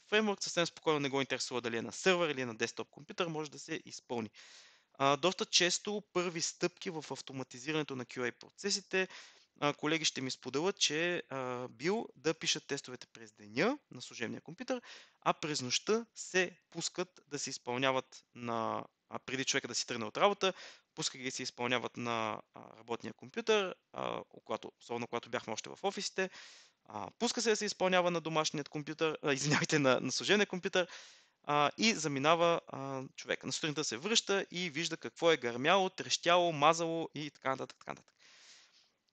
фреймворк, съвсем спокойно не го интересува дали е на сервер или е на десктоп компютър, може да се изпълни. А, доста често първи стъпки в автоматизирането на QA процесите, а, колеги ще ми споделят, че а, бил да пишат тестовете през деня на служебния компютър, а през нощта се пускат да се изпълняват на а преди човека да си тръгне от работа, пуска ги се изпълняват на работния компютър, а, когато, особено когато бяхме още в офисите. А, пуска се да се изпълнява на домашният компютър, а, извинявайте, на, на служебния компютър а, и заминава а, човек. На сутринта се връща и вижда какво е гърмяло, трещяло, мазало и така нататък. Така нататък.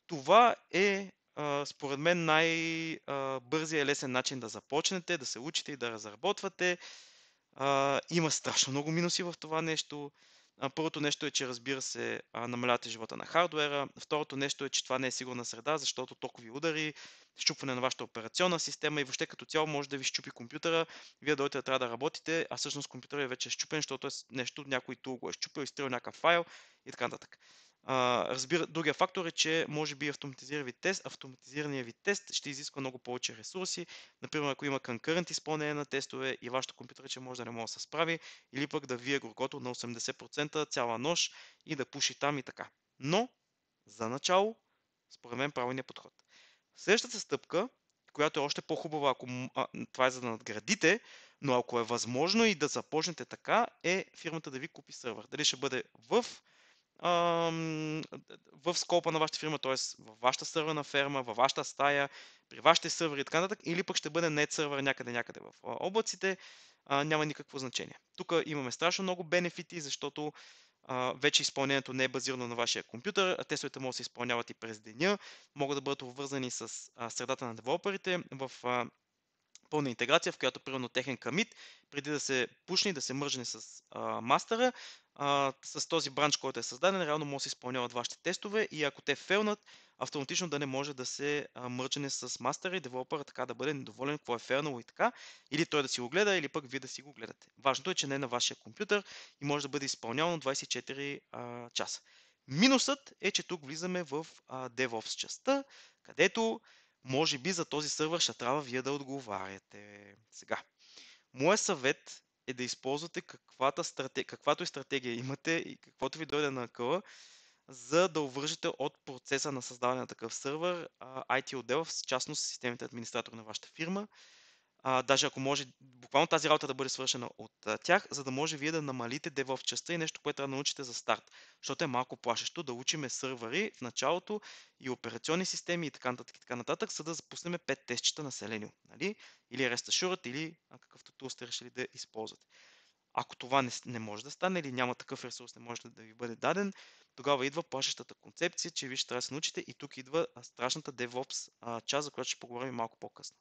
Това е според мен най-бързия и лесен начин да започнете, да се учите и да разработвате. Има страшно много минуси в това нещо. Първото нещо е, че разбира се, намалявате живота на хардуера. Второто нещо е, че това не е сигурна среда, защото токови удари, щупване на вашата операционна система и въобще като цяло може да ви щупи компютъра. Вие дойте да трябва да работите, а всъщност компютърът е вече щупен, защото е нещо, някой тул го е щупил, изтрил някакъв файл и така нататък. А, разбира, другия фактор е, че може би автоматизира ви тест, автоматизирания ви тест ще изисква много повече ресурси. Например, ако има конкурент изпълнение на тестове и вашето че може да не може да се справи, или пък да вие горкото на 80% цяла нощ и да пуши там и така. Но, за начало, според мен правилният подход. Следващата стъпка, която е още по-хубава, ако а, това е за да надградите, но ако е възможно и да започнете така, е фирмата да ви купи сървър. Дали ще бъде в в скопа на вашата фирма, т.е. във вашата сървърна ферма, във вашата стая, при вашите сървъри и така нататък, или пък ще бъде нет сървър някъде някъде в облаците, а, няма никакво значение. Тук имаме страшно много бенефити, защото а, вече изпълнението не е базирано на вашия компютър, а тестовете могат да се изпълняват и през деня, могат да бъдат обвързани с а, средата на девелоперите в а, пълна интеграция, в която примерно техен камит, преди да се пушне и да се мържне с а, мастера, а, с този бранч, който е създаден, реално може да се изпълняват вашите тестове и ако те фейлнат, автоматично да не може да се мържене с мастера и девелопера така да бъде недоволен какво е фернало и така, или той да си го гледа, или пък вие да си го гледате. Важното е, че не е на вашия компютър и може да бъде изпълнявано 24 а, часа. Минусът е, че тук влизаме в а, DevOps частта, където може би за този сървър ще трябва вие да отговаряте. Сега, моят съвет е да използвате каквато, стратег... каквато и стратегия имате и каквото ви дойде на къла, за да увържете от процеса на създаване на такъв сървър IT отдел, в частност системите администратор на вашата фирма а, даже ако може буквално тази работа да бъде свършена от а, тях, за да може вие да намалите DevOps частта и нещо, което трябва да научите за старт. Защото е малко плашещо да учиме сървъри в началото и операционни системи и така нататък, и така нататък за да запуснем 5 тестчета на Selenium. Нали? Или REST или а, какъвто тул сте решили да използвате. Ако това не, не може да стане или няма такъв ресурс, не може да ви бъде даден, тогава идва плашещата концепция, че вие ще трябва да се научите и тук идва страшната DevOps част, за която ще поговорим малко по-късно.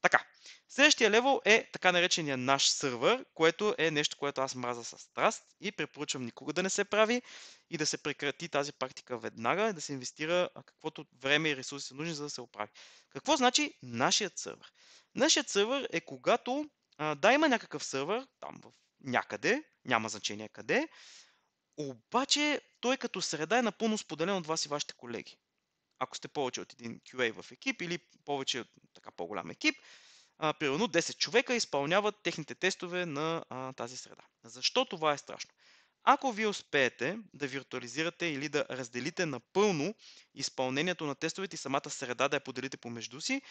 Така, следващия левел е така наречения наш сървър, което е нещо, което аз мраза с страст и препоръчвам никога да не се прави и да се прекрати тази практика веднага, да се инвестира каквото време и ресурси са нужни, за да се оправи. Какво значи нашият сървър? Нашият сървър е когато да има някакъв сървър, там в някъде, няма значение къде, обаче той като среда е напълно споделен от вас и вашите колеги. Ако сте повече от един QA в екип или повече от така по-голям екип, а, примерно 10 човека изпълняват техните тестове на а, тази среда. Защо това е страшно? Ако вие успеете да виртуализирате или да разделите напълно изпълнението на тестовете и самата среда да я поделите помежду си,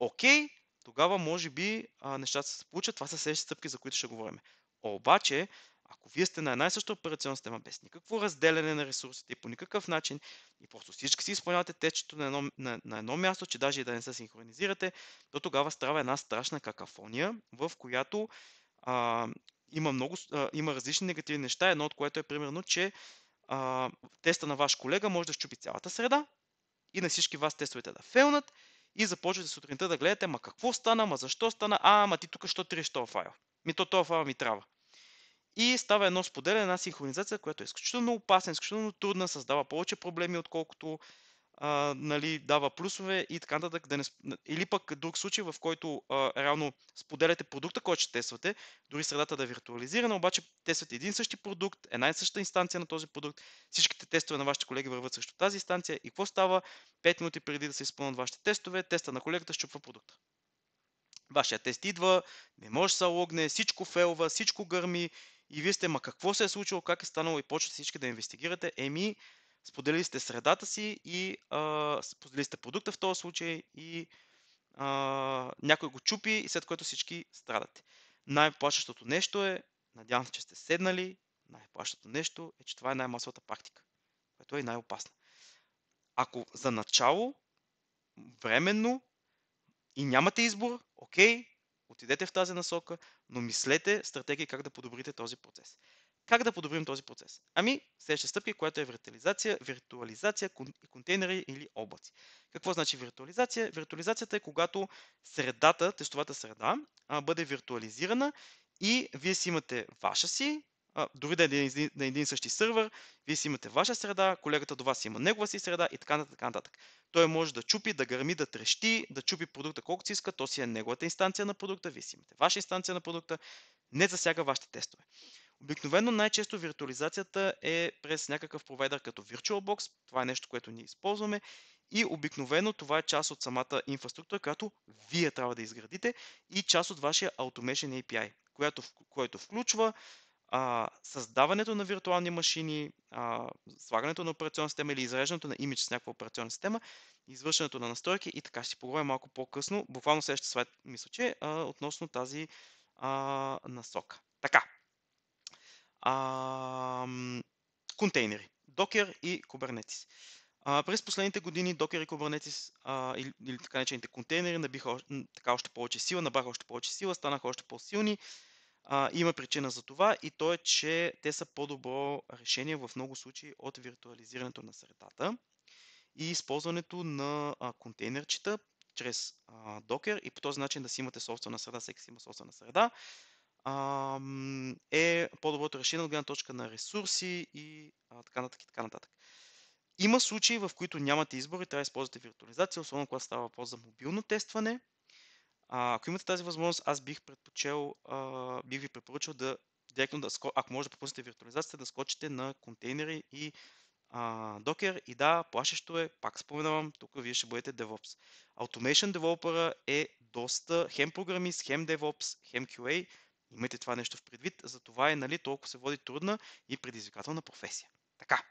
окей, тогава може би а, нещата се получат. Това са следващите стъпки, за които ще говорим. Обаче, ако вие сте на една и съща операционна система, без никакво разделяне на ресурсите и по никакъв начин, и просто всички си изпълнявате течето на едно, на, на едно място, че даже и да не се синхронизирате, то тогава става една страшна какафония, в която а, има, много, а, има различни негативни неща, едно от което е примерно, че а, теста на ваш колега може да щупи цялата среда и на всички вас тестовете да фелнат и започвате сутринта да гледате, ма какво стана, ма защо стана, а, ма ти тук що триш този файл. Ми то този файл ми трябва. И става едно споделяне, една синхронизация, която е изключително опасна, изключително трудна, създава повече проблеми, отколкото а, нали, дава плюсове и така нататък. Да не, или пък друг случай, в който а, реално споделяте продукта, който ще тествате, дори средата да е виртуализирана, обаче тествате един същи продукт, една и съща инстанция на този продукт, всичките тестове на вашите колеги върват срещу тази инстанция и какво става 5 минути преди да се изпълнят вашите тестове, теста на колегата щупва продукта. Вашия тест идва, не може да се логне, всичко фейлва, всичко гърми и вие сте, ма какво се е случило, как е станало и почвате всички да инвестигирате, еми, споделили сте средата си и а, споделили сте продукта в този случай и а, някой го чупи и след което всички страдате. най плащащото нещо е, надявам се, че сте седнали, най плащащото нещо е, че това е най-масовата практика, което е и най-опасна. Ако за начало, временно и нямате избор, окей, отидете в тази насока, но мислете стратегия как да подобрите този процес. Как да подобрим този процес? Ами, следваща стъпка, която е виртуализация, виртуализация, контейнери или облаци. Какво значи виртуализация? Виртуализацията е когато средата, тестовата среда, бъде виртуализирана и вие си имате ваша си дори да е на един, на същи сървър, вие си имате ваша среда, колегата до вас има негова си среда и така нататък, нататък. Той може да чупи, да гърми, да трещи, да чупи продукта колкото си иска, то си е неговата инстанция на продукта, вие си имате ваша инстанция на продукта, не засяга вашите тестове. Обикновено най-често виртуализацията е през някакъв провайдър като VirtualBox, това е нещо, което ние използваме и обикновено това е част от самата инфраструктура, която вие трябва да изградите и част от вашия Automation API, която, който включва а, създаването на виртуални машини, а, слагането на операционна система или изреждането на имидж с някаква операционна система, извършването на настройки и така ще поговорим малко по-късно. Буквално следващия слайд, мисля, че а, относно тази а, насока. Така. А, контейнери. Docker и Kubernetes. А, през последните години Docker и Kubernetes а, или, или така наречените контейнери набиха така още повече сила, набраха още повече сила, станаха още по-силни. А, има причина за това и то е, че те са по-добро решение в много случаи от виртуализирането на средата и използването на а, контейнерчета чрез а, Docker и по този начин да си имате собствена среда, всеки си има собствена среда, а, е по-доброто решение от гледна точка на ресурси и а, така нататък и така нататък. Има случаи, в които нямате избор и трябва да използвате виртуализация, особено когато става въпрос за мобилно тестване а, ако имате тази възможност, аз бих предпочел, а, бих ви препоръчал да директно, да, ако може да пропуснете виртуализацията, да скочите на контейнери и а, Docker. И да, плашещо е, пак споменавам, тук вие ще бъдете DevOps. Automation Developer е доста хем програмист, хем DevOps, хем QA. Имайте това нещо в предвид, затова е нали, толкова се води трудна и предизвикателна професия. Така.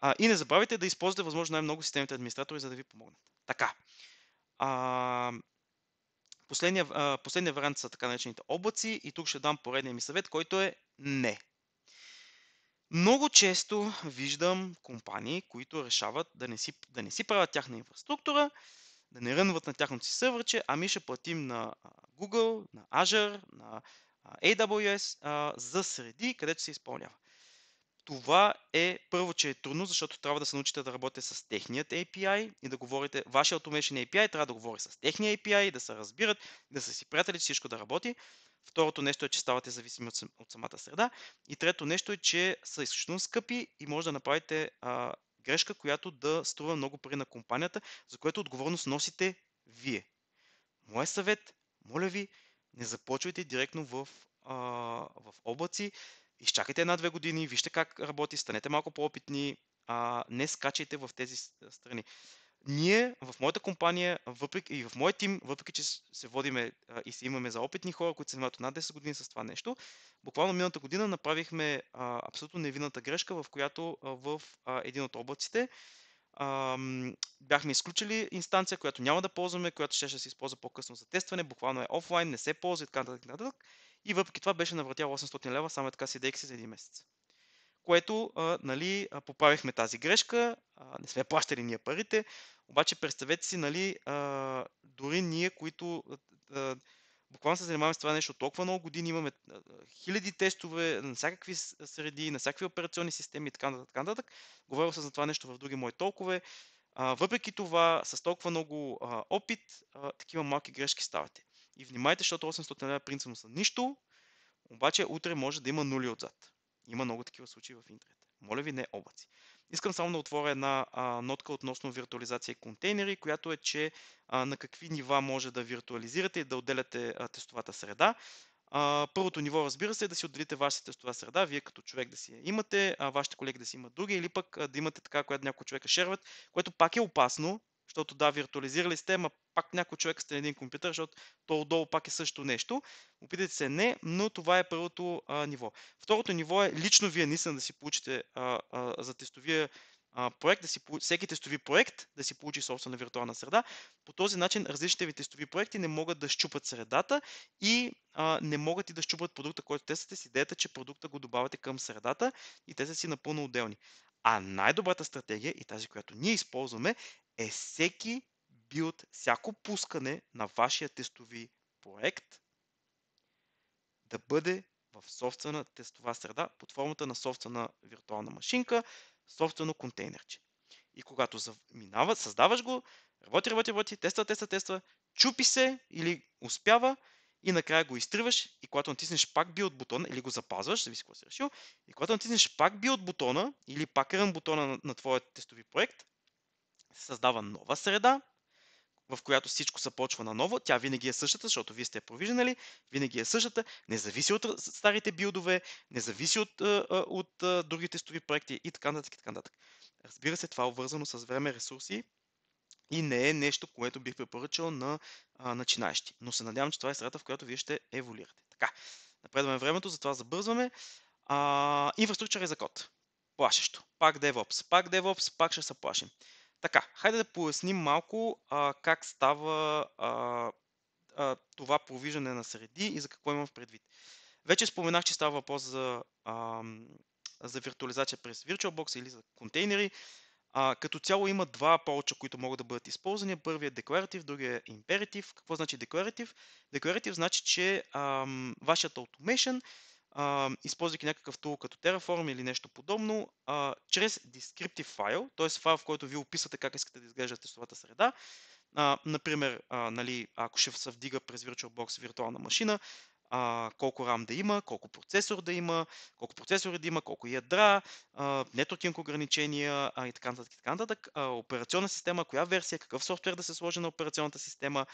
А, и не забравяйте да използвате възможно най-много системните администратори, за да ви помогнат. Така. А, Последния, а, последния вариант са така наречените облаци и тук ще дам поредния ми съвет, който е не. Много често виждам компании, които решават да не си, да не си правят тяхна инфраструктура, да не рънват на тяхното си сървърче, ами ще платим на Google, на Azure, на AWS а, за среди, където се изпълнява. Това е първо, че е трудно, защото трябва да се научите да работите с техният API и да говорите, вашия Automation API трябва да говори с техния API да се разбират, да са си приятели, че всичко да работи. Второто нещо е, че ставате зависими от, от самата среда. И трето нещо е, че са изключително скъпи и може да направите а, грешка, която да струва много пари на компанията, за което отговорност носите вие. Моят съвет, моля ви, не започвайте директно в, а, в облаци изчакайте една-две години, вижте как работи, станете малко по-опитни, а, не скачайте в тези страни. Ние в моята компания въпреки, и в моят тим, въпреки че се водиме и се имаме за опитни хора, които се занимават от над 10 години с това нещо, буквално миналата година направихме а, абсолютно невинната грешка, в която а, в а, един от облаците бяхме изключили инстанция, която няма да ползваме, която ще, ще се използва по-късно за тестване, буквално е офлайн, не се ползва и така нататък. И въпреки това беше навратял 800 лева, само е така си се за един месец. Което, а, нали, поправихме тази грешка, а, не сме плащали ние парите, обаче представете си, нали, а, дори ние, които а, буквално се занимаваме с това нещо толкова много години, имаме хиляди тестове на всякакви среди, на всякакви операционни системи и така нататък. Така, така. Говорил съм за това нещо в други мои толкове. А, въпреки това, с толкова много а, опит, а, такива малки грешки ставате. И внимайте, защото 800 лева принципно са нищо, обаче утре може да има нули отзад. Има много такива случаи в интернет. Моля ви, не облаци. Искам само да отворя една а, нотка относно виртуализация и контейнери, която е, че а, на какви нива може да виртуализирате и да отделяте а, тестовата среда. А, първото ниво, разбира се, е да си отделите вашата тестова среда, вие като човек да си я имате, а вашите колеги да си имат други, или пък а, да имате така, която някои човека шерват, което пак е опасно, защото да, виртуализирали сте, ма пак някой човек сте на един компютър, защото то отдолу пак е също нещо. Опитайте се не, но това е първото а, ниво. Второто ниво е лично вие наистина да си получите а, а, за тестовия а, проект, да си, всеки тестови проект да си получи собствена виртуална среда. По този начин различните ви тестови проекти не могат да щупат средата и а, не могат и да щупат продукта, който тестате с идеята, че продукта го добавяте към средата и те са си напълно отделни. А най-добрата стратегия и тази, която ние използваме, е всеки билд, всяко пускане на вашия тестови проект да бъде в собствена тестова среда под формата на собствена виртуална машинка, собствено контейнерче. И когато заминава, създаваш го, работи, работи, работи, тества, тества, тества, чупи се или успява и накрая го изтриваш и когато натиснеш пак би от бутона или го запазваш, зависи какво си решил, и когато натиснеш пак би от бутона или пак ръм бутона на, на твоят тестови проект, създава нова среда, в която всичко се почва ново. Тя винаги е същата, защото вие сте провиждали, винаги е същата, не зависи от старите билдове, не зависи от, от, от тестови проекти и така нататък. И така нататък. Разбира се, това е обвързано с време, ресурси и не е нещо, което бих препоръчал на а, начинаещи. Но се надявам, че това е средата, в която вие ще еволюирате. Така, напредваме времето, затова забързваме. А, инфраструктура е за код. Плашещо. Пак DevOps. Пак DevOps, пак ще се плашим. Така, хайде да поясним малко, а, как става, а, а, това повиждане на среди и за какво имам предвид. Вече споменах, че става въпрос за, а, за виртуализация през VirtualBox или за контейнери. А, като цяло има два approach които могат да бъдат използвани. Първият е declarative, другият е imperative. Какво значи declarative? Declarative значи, че вашият automation а, използвайки някакъв тул като Terraform или нещо подобно, а, чрез descriptive файл, т.е. файл, в който ви описвате как искате да изглежда тестовата среда. А, например, а, нали, ако ще се вдига през VirtualBox виртуална машина, а, колко RAM да има, колко процесор да има, колко процесори да има, колко ядра, нетотинг ограничения а, и така нататък. така нататък. операционна система, коя версия, какъв софтуер да се сложи на операционната система,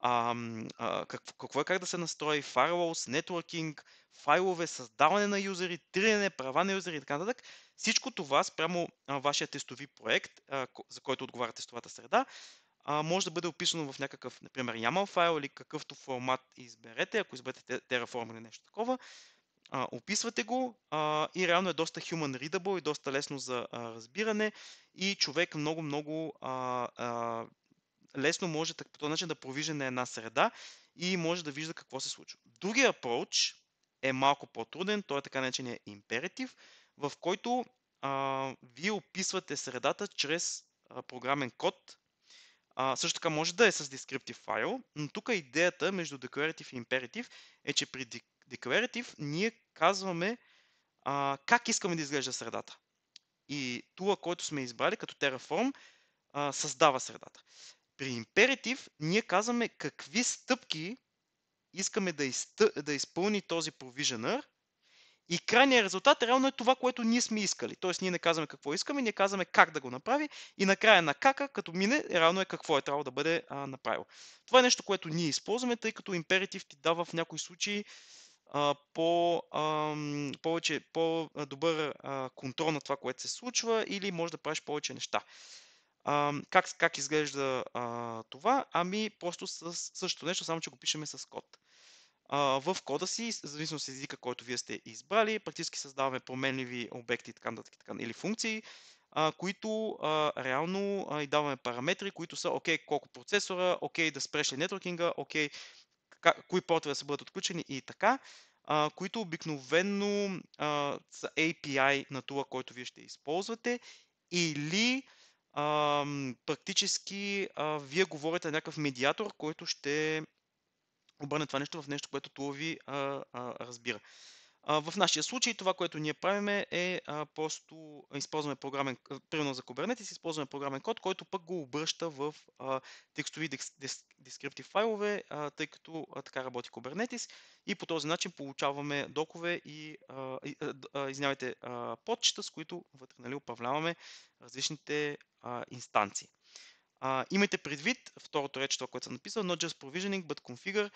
а, какво, какво е как да се настрои, firewalls, networking, файлове, създаване на юзери, триене, права на юзери и така нататък. Всичко това спрямо а, вашия тестови проект, а, за който отговаря тестовата среда, а, може да бъде описано в някакъв, например, YAML файл или какъвто формат изберете, ако изберете Terraform или нещо такова. А, описвате го а, и реално е доста human readable и доста лесно за а, разбиране и човек много-много лесно може так, по този начин да провижда на една среда и може да вижда какво се случва. Другия approach е малко по-труден, той е така наречения императив, в който а, вие описвате средата чрез а, програмен код. А, също така може да е с descriptive файл, но тук идеята между declarative и imperative е, че при declarative ние казваме а, как искаме да изглежда средата. И това, което сме избрали като Terraform, а, създава средата. При императив ние казваме какви стъпки искаме да, изтъ... да изпълни този провиженър и крайният резултат реално е това, което ние сме искали. Тоест ние не казваме какво искаме, ние казваме как да го направи и накрая на кака, като мине, реално е какво е трябвало да бъде а, направило. Това е нещо, което ние използваме, тъй като императив ти дава в някои случаи а, по, а, повече, по-добър а, контрол на това, което се случва или може да правиш повече неща. А, как, как изглежда а, това? Ами просто с същото нещо, само че го пишеме с код. А, в кода си, зависимо от езика, който вие сте избрали, практически създаваме променливи обекти така, така, така, или функции, а, които а, реално а, и даваме параметри, които са окей, okay, колко процесора, окей, okay, да спреш ли нетворкинга, окей, okay, кои портове да се бъдат отключени и така, а, които обикновенно а, са API на това, който вие ще използвате или а, практически а, вие говорите някакъв медиатор, който ще обърне това нещо в нещо, което Тулови а, а, разбира. В нашия случай това, което ние правиме е просто използваме програмен, примерно за Kubernetes, използваме програмен код, който пък го обръща в текстови дескриптив файлове, тъй като така работи Kubernetes и по този начин получаваме докове и, извинявайте, подчета, с които вътре нали, управляваме различните инстанции. А, имайте предвид, второто реч, това, което съм написал, not just provisioning, but configure.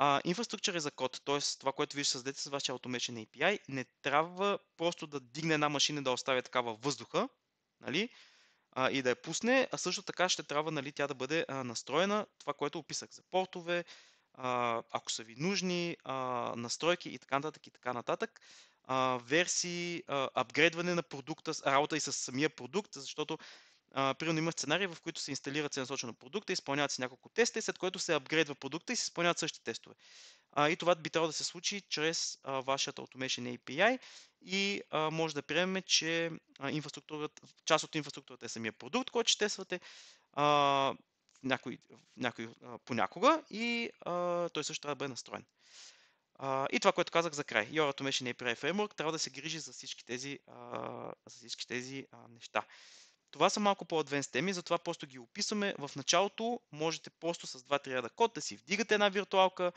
А, Infrastructure as a т.е. това, което вие ще създадете с вашия Automation API, не трябва просто да дигне една машина да оставя такава въздуха нали, а, и да я пусне, а също така ще трябва нали, тя да бъде настроена, това, което описах за портове, а, ако са ви нужни, а, настройки и така нататък и така нататък версии, апгрейдване на продукта, работа и с самия продукт, защото примерно има сценарии, в които се инсталират целенасочено продукта, изпълняват се няколко теста и след което се апгрейдва продукта и се изпълняват същите тестове. А, и това би трябвало да се случи чрез а, вашата Automation API и а, може да приемем, че инфраструктурата, част от инфраструктурата е самия продукт, който ще тествате, а, някой, някой а, понякога и а, той също трябва да бъде настроен. А, и това, което казах за край. Your Automation API Framework трябва да се грижи за всички тези, а, за всички тези а, неща. Това са малко по-адвенс теми, затова просто ги описваме. В началото можете просто с два 3 ряда код да си вдигате една виртуалка,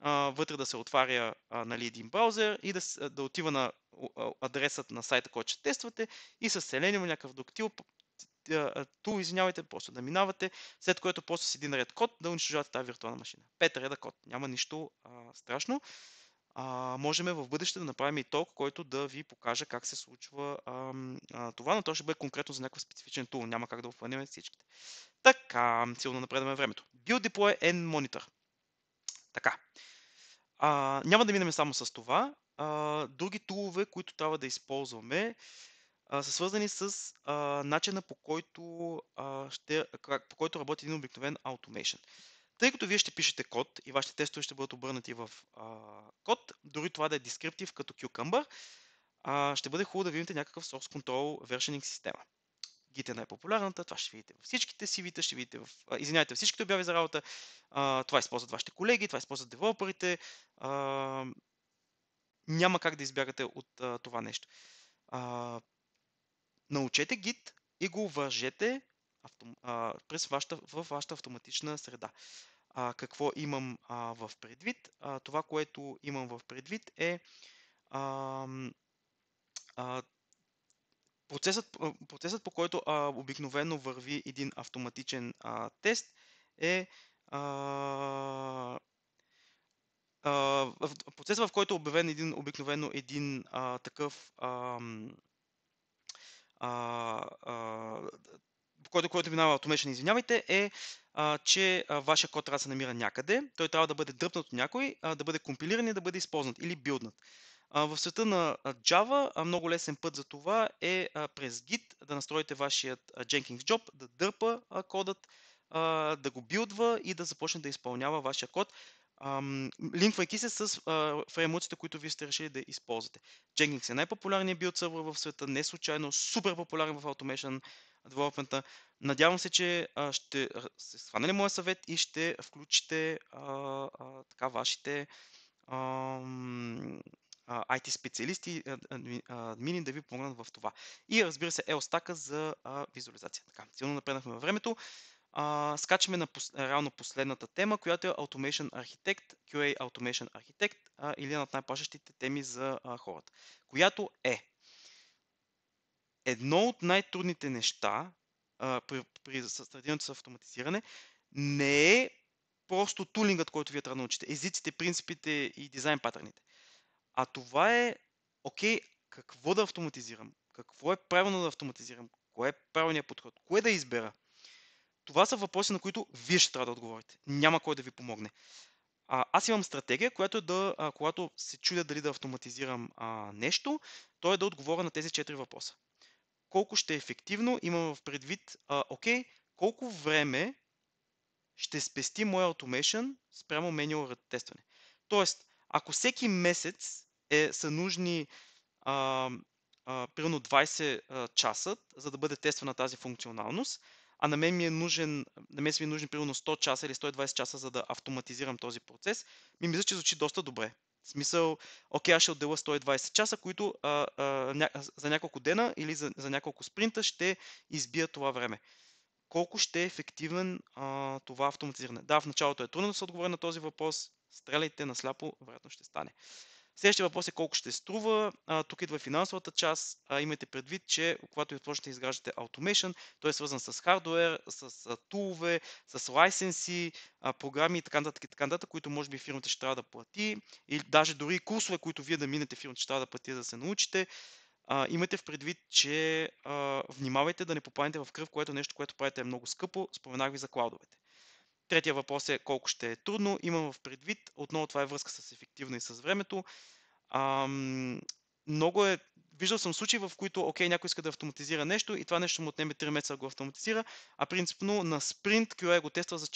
а, вътре да се отваря а, нали, един браузър и да, да отива на адресът на сайта, който ще тествате и с Selenium някакъв друг тил, ту, извинявайте, просто да минавате, след което просто с един ред код да унищожавате тази виртуална машина. Пет реда код, няма нищо а, страшно а, можем в бъдеще да направим и ток, който да ви покаже как се случва а, а, това, но то ще бъде конкретно за някакъв специфичен тул. Няма как да обхванем всичките. Така, силно напредваме времето. Build Deploy and Monitor. Така. А, няма да минем само с това. А, други тулове, които трябва да използваме, а, са свързани с а, начина по който, а, ще, по който работи един обикновен automation. Тъй като вие ще пишете код и вашите тестове ще бъдат обърнати в а, код, дори това да е descriptive като Cucumber, а, ще бъде хубаво да видите някакъв source control versioning система. Git е най-популярната, това ще видите във всичките CV-та, ще видите в... А, извинявайте, всичките обяви за работа, а, това използват вашите колеги, това използват девелоперите. А, няма как да избягате от а, това нещо. А, научете Git и го вържете автом... а, през вашата, в вашата автоматична среда. А, какво имам а, в предвид? А, това, което имам в предвид е а, а, процесът, процесът, по който а, обикновено върви един автоматичен а, тест е а, а, в който е обявен един, обикновено един а, такъв а, а, а, който, който минава Automation, извинявайте, е, а, че а, вашия код трябва да се намира някъде. Той трябва да бъде дръпнат от някой, а, да бъде компилиран и да бъде използван или билднат. в света на Java много лесен път за това е а, през Git да настроите вашият Jenkins job, да дърпа а, кодът, а, да го билдва и да започне да изпълнява вашия код линквайки се с фреймуците, които вие сте решили да използвате. Jenkins е най-популярният билд сервер в света, не случайно, супер популярен в Automation, девелопмента. Надявам се, че а, ще се схванали моя съвет и ще включите а, а, така вашите а, IT специалисти, админи да ви помогнат в това. И разбира се, остака за а, визуализация. Така, силно напреднахме във времето. А, скачаме на пос, реално последната тема, която е Automation Architect, QA Automation Architect а, или една от най-плашещите теми за а, хората, която е едно от най-трудните неща а, при, при състраденото с автоматизиране не е просто тулингът, който вие трябва да научите, езиците, принципите и дизайн патърните. А това е, окей, какво да автоматизирам, какво е правилно да автоматизирам, кое е правилният подход, кое да избера. Това са въпроси, на които вие ще трябва да отговорите. Няма кой да ви помогне. А, аз имам стратегия, която е да, а, когато се чудя дали да автоматизирам а, нещо, то е да отговоря на тези четири въпроса колко ще е ефективно, имам в предвид, а, окей, колко време ще спести моя automation спрямо manual тестване. Тоест, ако всеки месец е, са нужни а, а, примерно 20 а, часа, за да бъде тествана тази функционалност, а на мен ми е нужен, на мен ми е нужни примерно 100 часа или 120 часа, за да автоматизирам този процес, ми мисля, че звучи доста добре. В смисъл, окей, аз ще отделя 120 часа, които а, а, ня, за няколко дена или за, за няколко спринта ще избия това време. Колко ще е ефективен а, това автоматизиране? Да, в началото е трудно да се отговори на този въпрос. Стреляйте насляпо, вероятно ще стане. Следващия въпрос е колко ще струва. А, тук идва финансовата част. А, имайте предвид, че когато започнете да изграждате automation, той е свързан с хардуер, с а, тулове, с лайсенси, а, програми и така нататък, и така нататък, които може би фирмата ще трябва да плати или даже дори курсове, които вие да минете фирмата ще трябва да плати, за да се научите. А, имате в предвид, че а, внимавайте да не попаднете в кръв, което е нещо, което правите е много скъпо. Споменах ви за клаудовете. Третия въпрос е колко ще е трудно. Имам в предвид, отново това е връзка с ефективно и с времето. Ам, много е виждал съм случаи, в които, окей, някой иска да автоматизира нещо и това нещо му отнеме 3 месеца да го автоматизира, а принципно на спринт QA го тества за,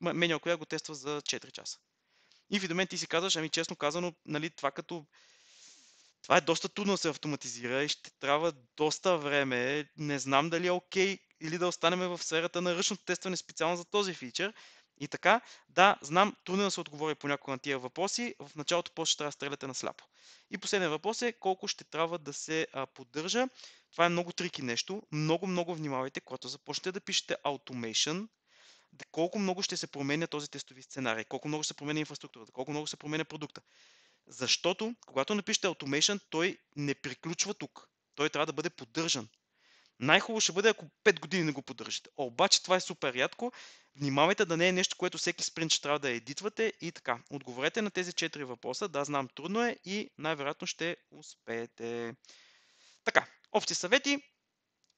меню QA го тества за 4 часа. И в един момент ти си казваш, ами честно казано, нали, това като това е доста трудно да се автоматизира и ще трябва доста време. Не знам дали е окей или да останем в сферата на ръчното тестване специално за този фичър, и така, да, знам, трудно е да се отговори по някои на тия въпроси. В началото просто ще трябва да стреляте на сляпо. И последният въпрос е колко ще трябва да се а, поддържа. Това е много трики нещо. Много, много внимавайте, когато започнете да пишете automation, колко много ще се променя този тестови сценарий, колко много ще се променя инфраструктурата, колко много ще се променя продукта. Защото, когато напишете automation, той не приключва тук. Той трябва да бъде поддържан. Най-хубаво ще бъде, ако 5 години не го поддържате. Обаче това е супер рядко. Внимавайте да не е нещо, което всеки спринт ще трябва да едитвате и така. Отговорете на тези 4 въпроса. Да, знам, трудно е и най-вероятно ще успеете. Така, общи съвети.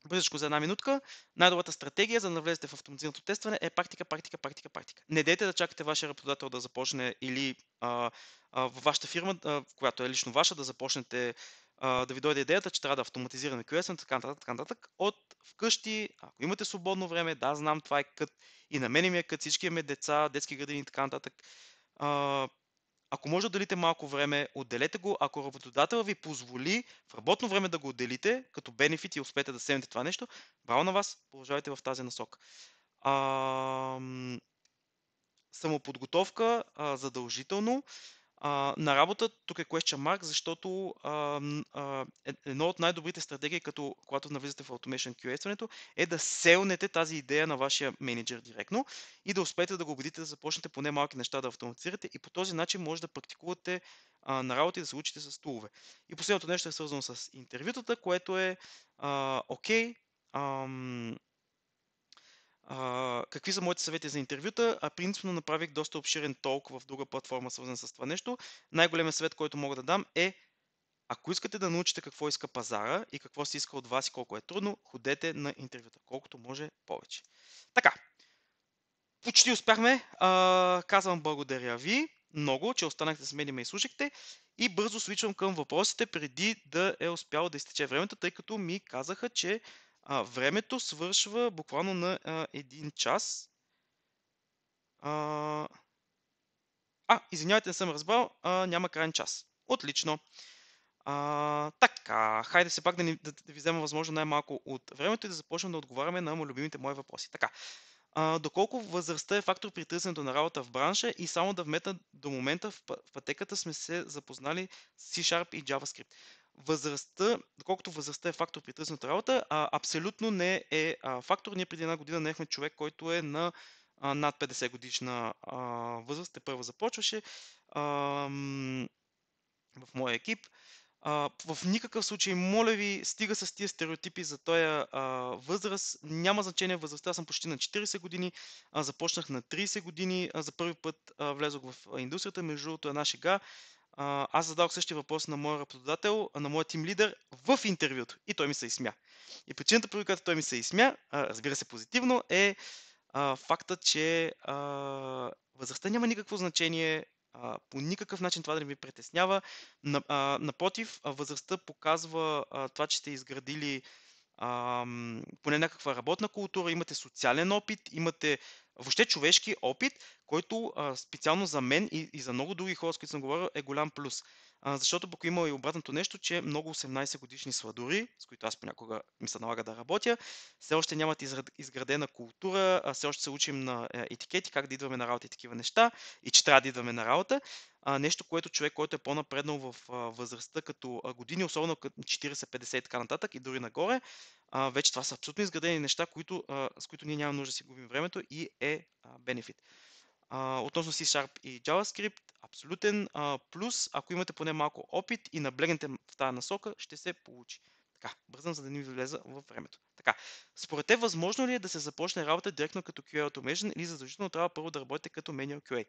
Бързичко за една минутка. Най-добрата стратегия за да навлезете в автоматизираното тестване е практика, практика, практика, практика. Не дейте да чакате вашия работодател да започне или а, а, във вашата фирма, а, която е лично ваша, да започнете да ви дойде идеята, че трябва да автоматизираме qs така нататък, така нататък. От вкъщи, ако имате свободно време, да, знам, това е кът и на мен ми е кът, всички имаме деца, детски градини и така нататък. А, ако може да отделите малко време, отделете го. Ако работодателът ви позволи в работно време да го отделите, като бенефит и успеете да семете това нещо, браво на вас, продължавайте в тази насок. А, самоподготовка а, задължително. А, на работа тук е question mark, защото а, а, е, едно от най-добрите стратегии, като когато навлизате в Automation QA е да селнете тази идея на вашия менеджер директно и да успеете да го убедите да започнете поне малки неща да автоматизирате и по този начин може да практикувате а, на работа и да се учите с тулове. И последното нещо е свързано с интервютата, което е а, окей, ам, а, какви са моите съвети за интервюта, а принципно направих доста обширен толк в друга платформа, свързан с това нещо. Най-големият съвет, който мога да дам е ако искате да научите какво иска пазара и какво се иска от вас и колко е трудно, ходете на интервюта, колкото може повече. Така, почти успяхме. А, казвам благодаря ви много, че останахте с мен и ме изслушахте. И бързо свичвам към въпросите, преди да е успяло да изтече времето, тъй като ми казаха, че а, времето свършва буквално на а, един час. А, а, извинявайте, не съм разбрал, а, няма крайен час. Отлично. А, така, хайде се пак да, ни, да, да ви взема възможно най-малко от времето и да започнем да отговаряме на любимите мои въпроси. Така, а, доколко възрастта е фактор при търсенето на работа в бранша и само да вмета до момента в пътеката сме се запознали с C-Sharp и JavaScript възрастта, доколкото възрастта е фактор при тръсната работа, а, абсолютно не е а, фактор. Ние преди една година наехме човек, който е на а, над 50 годишна а, възраст, те първо започваше а, в моя екип. А, в никакъв случай, моля ви, стига с тия стереотипи за този възраст. Няма значение възрастта, съм почти на 40 години, а, започнах на 30 години, а, за първи път а, влезох в индустрията, между другото една шега. А, аз зададох същия въпрос на моя работодател, на моя тим лидер в интервюто и той ми се изсмя. И причината, по която той ми се изсмя, а, разбира се позитивно, е а, факта, че а, възрастта няма никакво значение, а, по никакъв начин това да не ми притеснява. На, а, напротив, а, възрастта показва а, това, че сте изградили а, поне някаква работна култура, имате социален опит, имате въобще човешки опит, който а, специално за мен и, и за много други хора, с които съм говорил, е голям плюс. А, защото пък има и обратното нещо, че много 18 годишни сладори, с които аз понякога ми се налага да работя, все още нямат изградена култура, а все още се учим на е, етикети, как да идваме на работа и такива неща, и че трябва да идваме на работа. А, нещо, което човек, който е по-напреднал в а, възрастта като години, особено като 40-50 и така нататък, и дори нагоре, а, вече това са абсолютно изградени неща, които, а, с които ние няма нужда да си губим времето и е а, бенефит относно C-Sharp и JavaScript, абсолютен а, плюс. Ако имате поне малко опит и наблегнете в тази насока, ще се получи. Така, бързам, за да не ви влеза във времето. Така, според те, възможно ли е да се започне работа директно като QA Automation или задължително трябва първо да работите като Manual QA?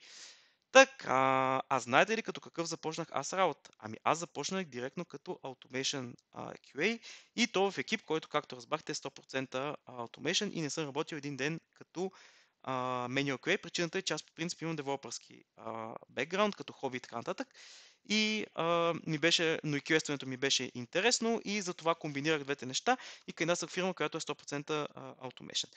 Така, а, знаете ли като какъв започнах аз работа? Ами аз започнах директно като Automation QA и то в екип, който, както разбрахте, е 100% Automation и не съм работил един ден като Manual QA. Причината е, че аз по принцип имам девелопърски бекграунд, като хоби и така нататък. И а, ми беше, но и qs ми беше интересно и затова комбинирах двете неща и кандидатствах фирма, която е 100% Automation.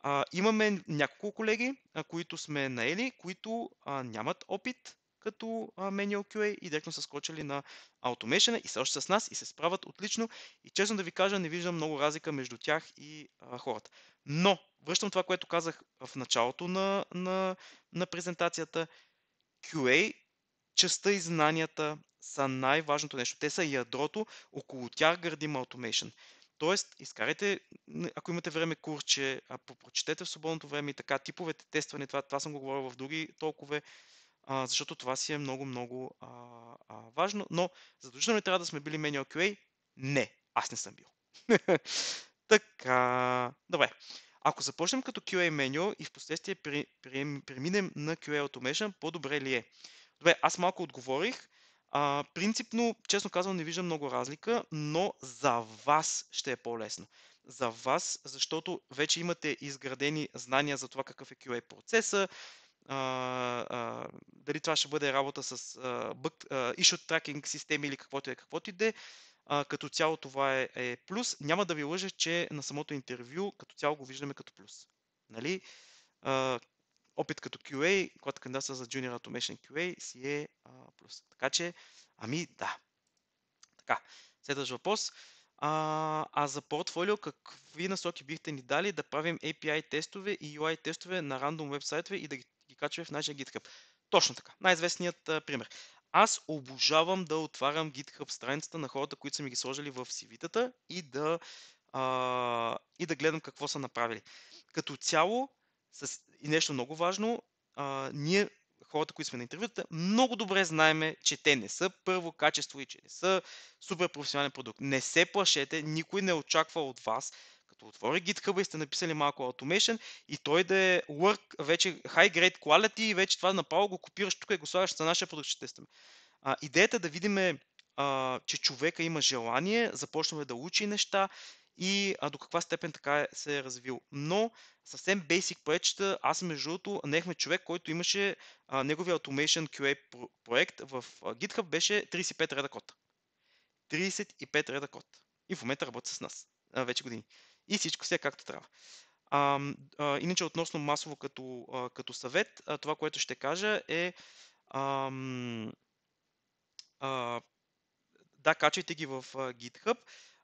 А, имаме няколко колеги, а, които сме наели, които а, нямат опит като а, Manual QA и директно са скочили на Automation и са още с нас и се справят отлично. И честно да ви кажа, не виждам много разлика между тях и а, хората. Но връщам това, което казах в началото на, на, на презентацията. QA, частта и знанията са най-важното нещо. Те са ядрото, около тях градим Automation. Тоест, изкарайте, ако имате време курче, а прочетете в свободното време и така, типовете тестване, това, това съм го говорил в други толкове, а, защото това си е много-много важно. Но задължително ли трябва да сме били Manual QA? Не, аз не съм бил. <laughs> така, добре. Ако започнем като QA Manual и в последствие преминем на QA Automation, по-добре ли е? Добре, аз малко отговорих. А, принципно, честно казвам, не виждам много разлика, но за вас ще е по-лесно. За вас, защото вече имате изградени знания за това какъв е QA процеса, а, а, дали това ще бъде работа с а, бък, а, issue tracking системи или каквото е, каквото и да е. А, като цяло това е, е плюс. Няма да ви лъжа, че на самото интервю като цяло го виждаме като плюс. Нали? А, опит като QA, когато кандидатства за Junior Automation QA, си е а, плюс. Така че, ами да. Така, следващ въпрос. А, а за портфолио, какви насоки бихте ни дали да правим API тестове и UI тестове на рандом вебсайтове и да ги, ги качваме в нашия GitHub? Точно така. Най-известният а, пример. Аз обожавам да отварям GitHub страницата на хората, които са ми ги сложили в CV-тата и да, а, и да гледам какво са направили. Като цяло, с, и нещо много важно, а, ние хората, които сме на интервютата, много добре знаеме, че те не са първо качество и че не са супер професионален продукт. Не се плашете, никой не очаква от вас като отвори GitHub и сте написали малко automation и той да е work, вече high grade quality и вече това направо го копираш тук и го слагаш за нашия продукт, ще тестваме. А, идеята е да видим, а, че човека има желание, започваме да учи неща и а, до каква степен така е, се е развил. Но съвсем basic проектчета, аз между другото нехме човек, който имаше а, неговия automation QA проект в GitHub беше 35 реда код. 35 реда код. И в момента работи с нас. А, вече години и всичко си е както трябва. А, а, иначе относно масово като, а, като съвет, а, това, което ще кажа е а, а, да, качайте ги в а, GitHub,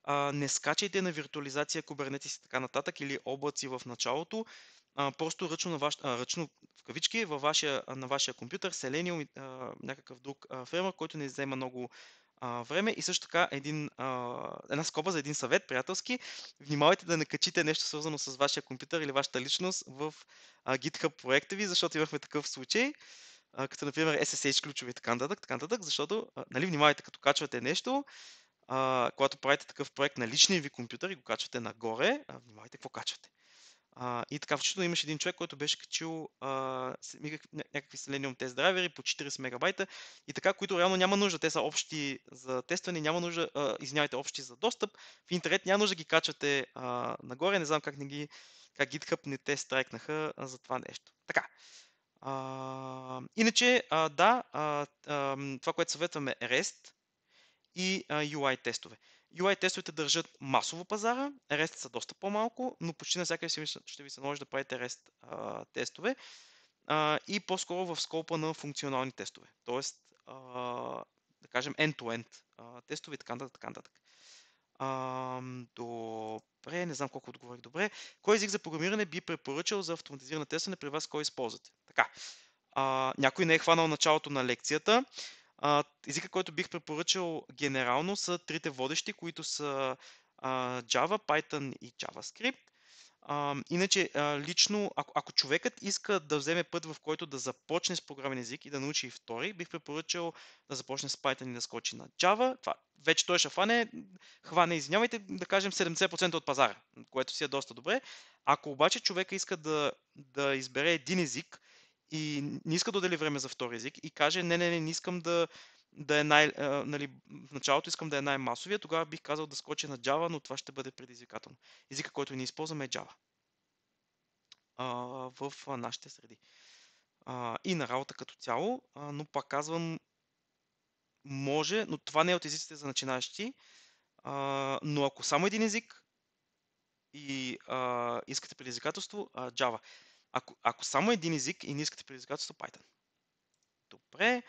а, не скачайте на виртуализация Kubernetes и така нататък или облаци в началото, а, просто ръчно, на ваш, а, ръчно в кавички във вашия, на вашия компютър, Selenium, а, някакъв друг фермер, който не взема много а, време. И също така един, а, една скоба за един съвет, приятелски. Внимавайте да не качите нещо свързано с вашия компютър или вашата личност в а, GitHub проекта ви, защото имахме такъв случай а, като например SSH ключове и така нататък, така нататък, защото, а, нали, внимавайте, като качвате нещо, а, когато правите такъв проект на личния ви компютър и го качвате нагоре, а, внимавайте какво качвате. А, и така, включително имаше един човек, който беше качил а, някакви Selenium тест драйвери по 40 мегабайта и така, които реално няма нужда. Те са общи за тестване, няма нужда, а, извинявайте, общи за достъп. В интернет няма нужда да ги качвате а, нагоре. Не знам как не ги, как GitHub не те страйкнаха за това нещо. Така. А, иначе, а, да, а, а, това, което съветваме е REST и а, UI тестове. UI тестовете държат масово пазара, REST са доста по-малко, но почти навсякъде ще ви се наложи да правите REST а, тестове а, и по-скоро в скопа на функционални тестове, т.е. да кажем end-to-end а, тестове и така нататък. Така, добре, не знам колко отговорих добре. Кой език за програмиране би препоръчал за автоматизиране тестване при вас, кой използвате? Така, а, някой не е хванал началото на лекцията. А, езика, който бих препоръчал генерално са трите водещи, които са а, Java, Python и JavaScript. А, иначе, а, лично, ако, ако човекът иска да вземе път, в който да започне с програмен език и да научи и втори, бих препоръчал да започне с Python и да скочи на Java. Това, вече той ще хване, хване, извинявайте, да кажем 70% от пазара, което си е доста добре. Ако обаче човека иска да, да избере един език, и не иска да отдели време за втори език и каже, не, не, не, не искам да, да е най... А, нали, в началото искам да е най-масовия, тогава бих казал да скоча на Java, но това ще бъде предизвикателно. Езика, който ни използваме е Java а, в нашите среди. А, и на работа като цяло, а, но пак казвам, може, но това не е от езиците за начинаещи, а, но ако само един език и а, искате предизвикателство, а, Java. Ако, ако само един език и не искате предизвикателство, Python. Добре.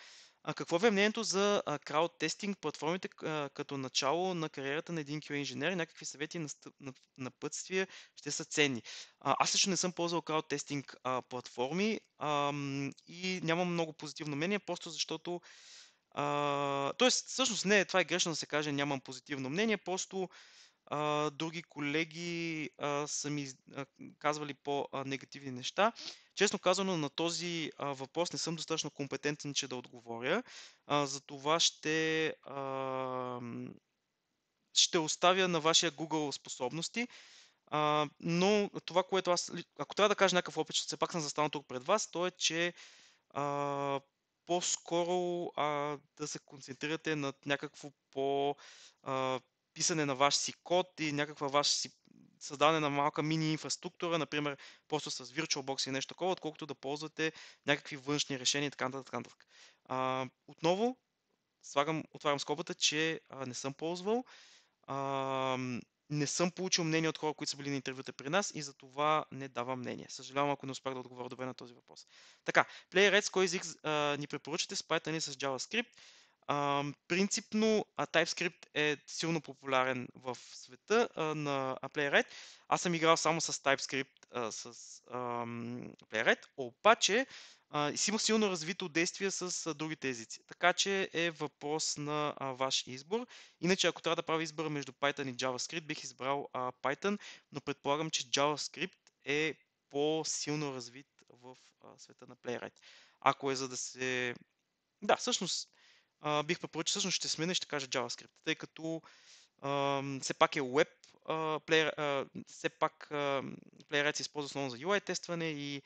А какво ви е мнението за крауд тестинг платформите като начало на кариерата на един QA инженер? Някакви съвети на на напътствия ще са ценни. А, аз лично не съм ползвал крауд тестинг платформи а, и нямам много позитивно мнение, просто защото. А, тоест, всъщност не, това е грешно да се каже, нямам позитивно мнение, просто а, други колеги а, са ми а, казвали по-негативни неща. Честно казано, на този а, въпрос не съм достатъчно компетентен, че да отговоря. А, за това ще, а, ще оставя на вашия Google способности. но това, което аз, ако трябва да кажа някакъв опит, че все пак съм застанал тук пред вас, то е, че по-скоро а, да се концентрирате над някакво по- а, писане на ваш си код и някаква ваш си създаване на малка мини инфраструктура, например, просто с VirtualBox или нещо такова, отколкото да ползвате някакви външни решения и така нататък. Така, така. А, отново, слагам, отварям скобата, че а, не съм ползвал. А, не съм получил мнение от хора, които са били на интервюта при нас и за това не давам мнение. Съжалявам, ако не успях да отговоря добре на този въпрос. Така, PlayReds, кой език а, ни препоръчате с Python и с JavaScript? А, принципно а, TypeScript е силно популярен в света а, на а, Playwright. Аз съм играл само с TypeScript, а, с а, Playwright, обаче а, си има силно развито действие с а, другите езици. Така че е въпрос на а, ваш избор. Иначе, ако трябва да правя избора между Python и JavaScript, бих избрал а, Python, но предполагам, че JavaScript е по-силно развит в а, света на Playwright. Ако е за да се... Да, всъщност а, бих препоръчал, всъщност ще смена и ще кажа JavaScript, тъй като а, все пак е web, а, плеер, а, все пак а, плеерът се използва основно за UI тестване и,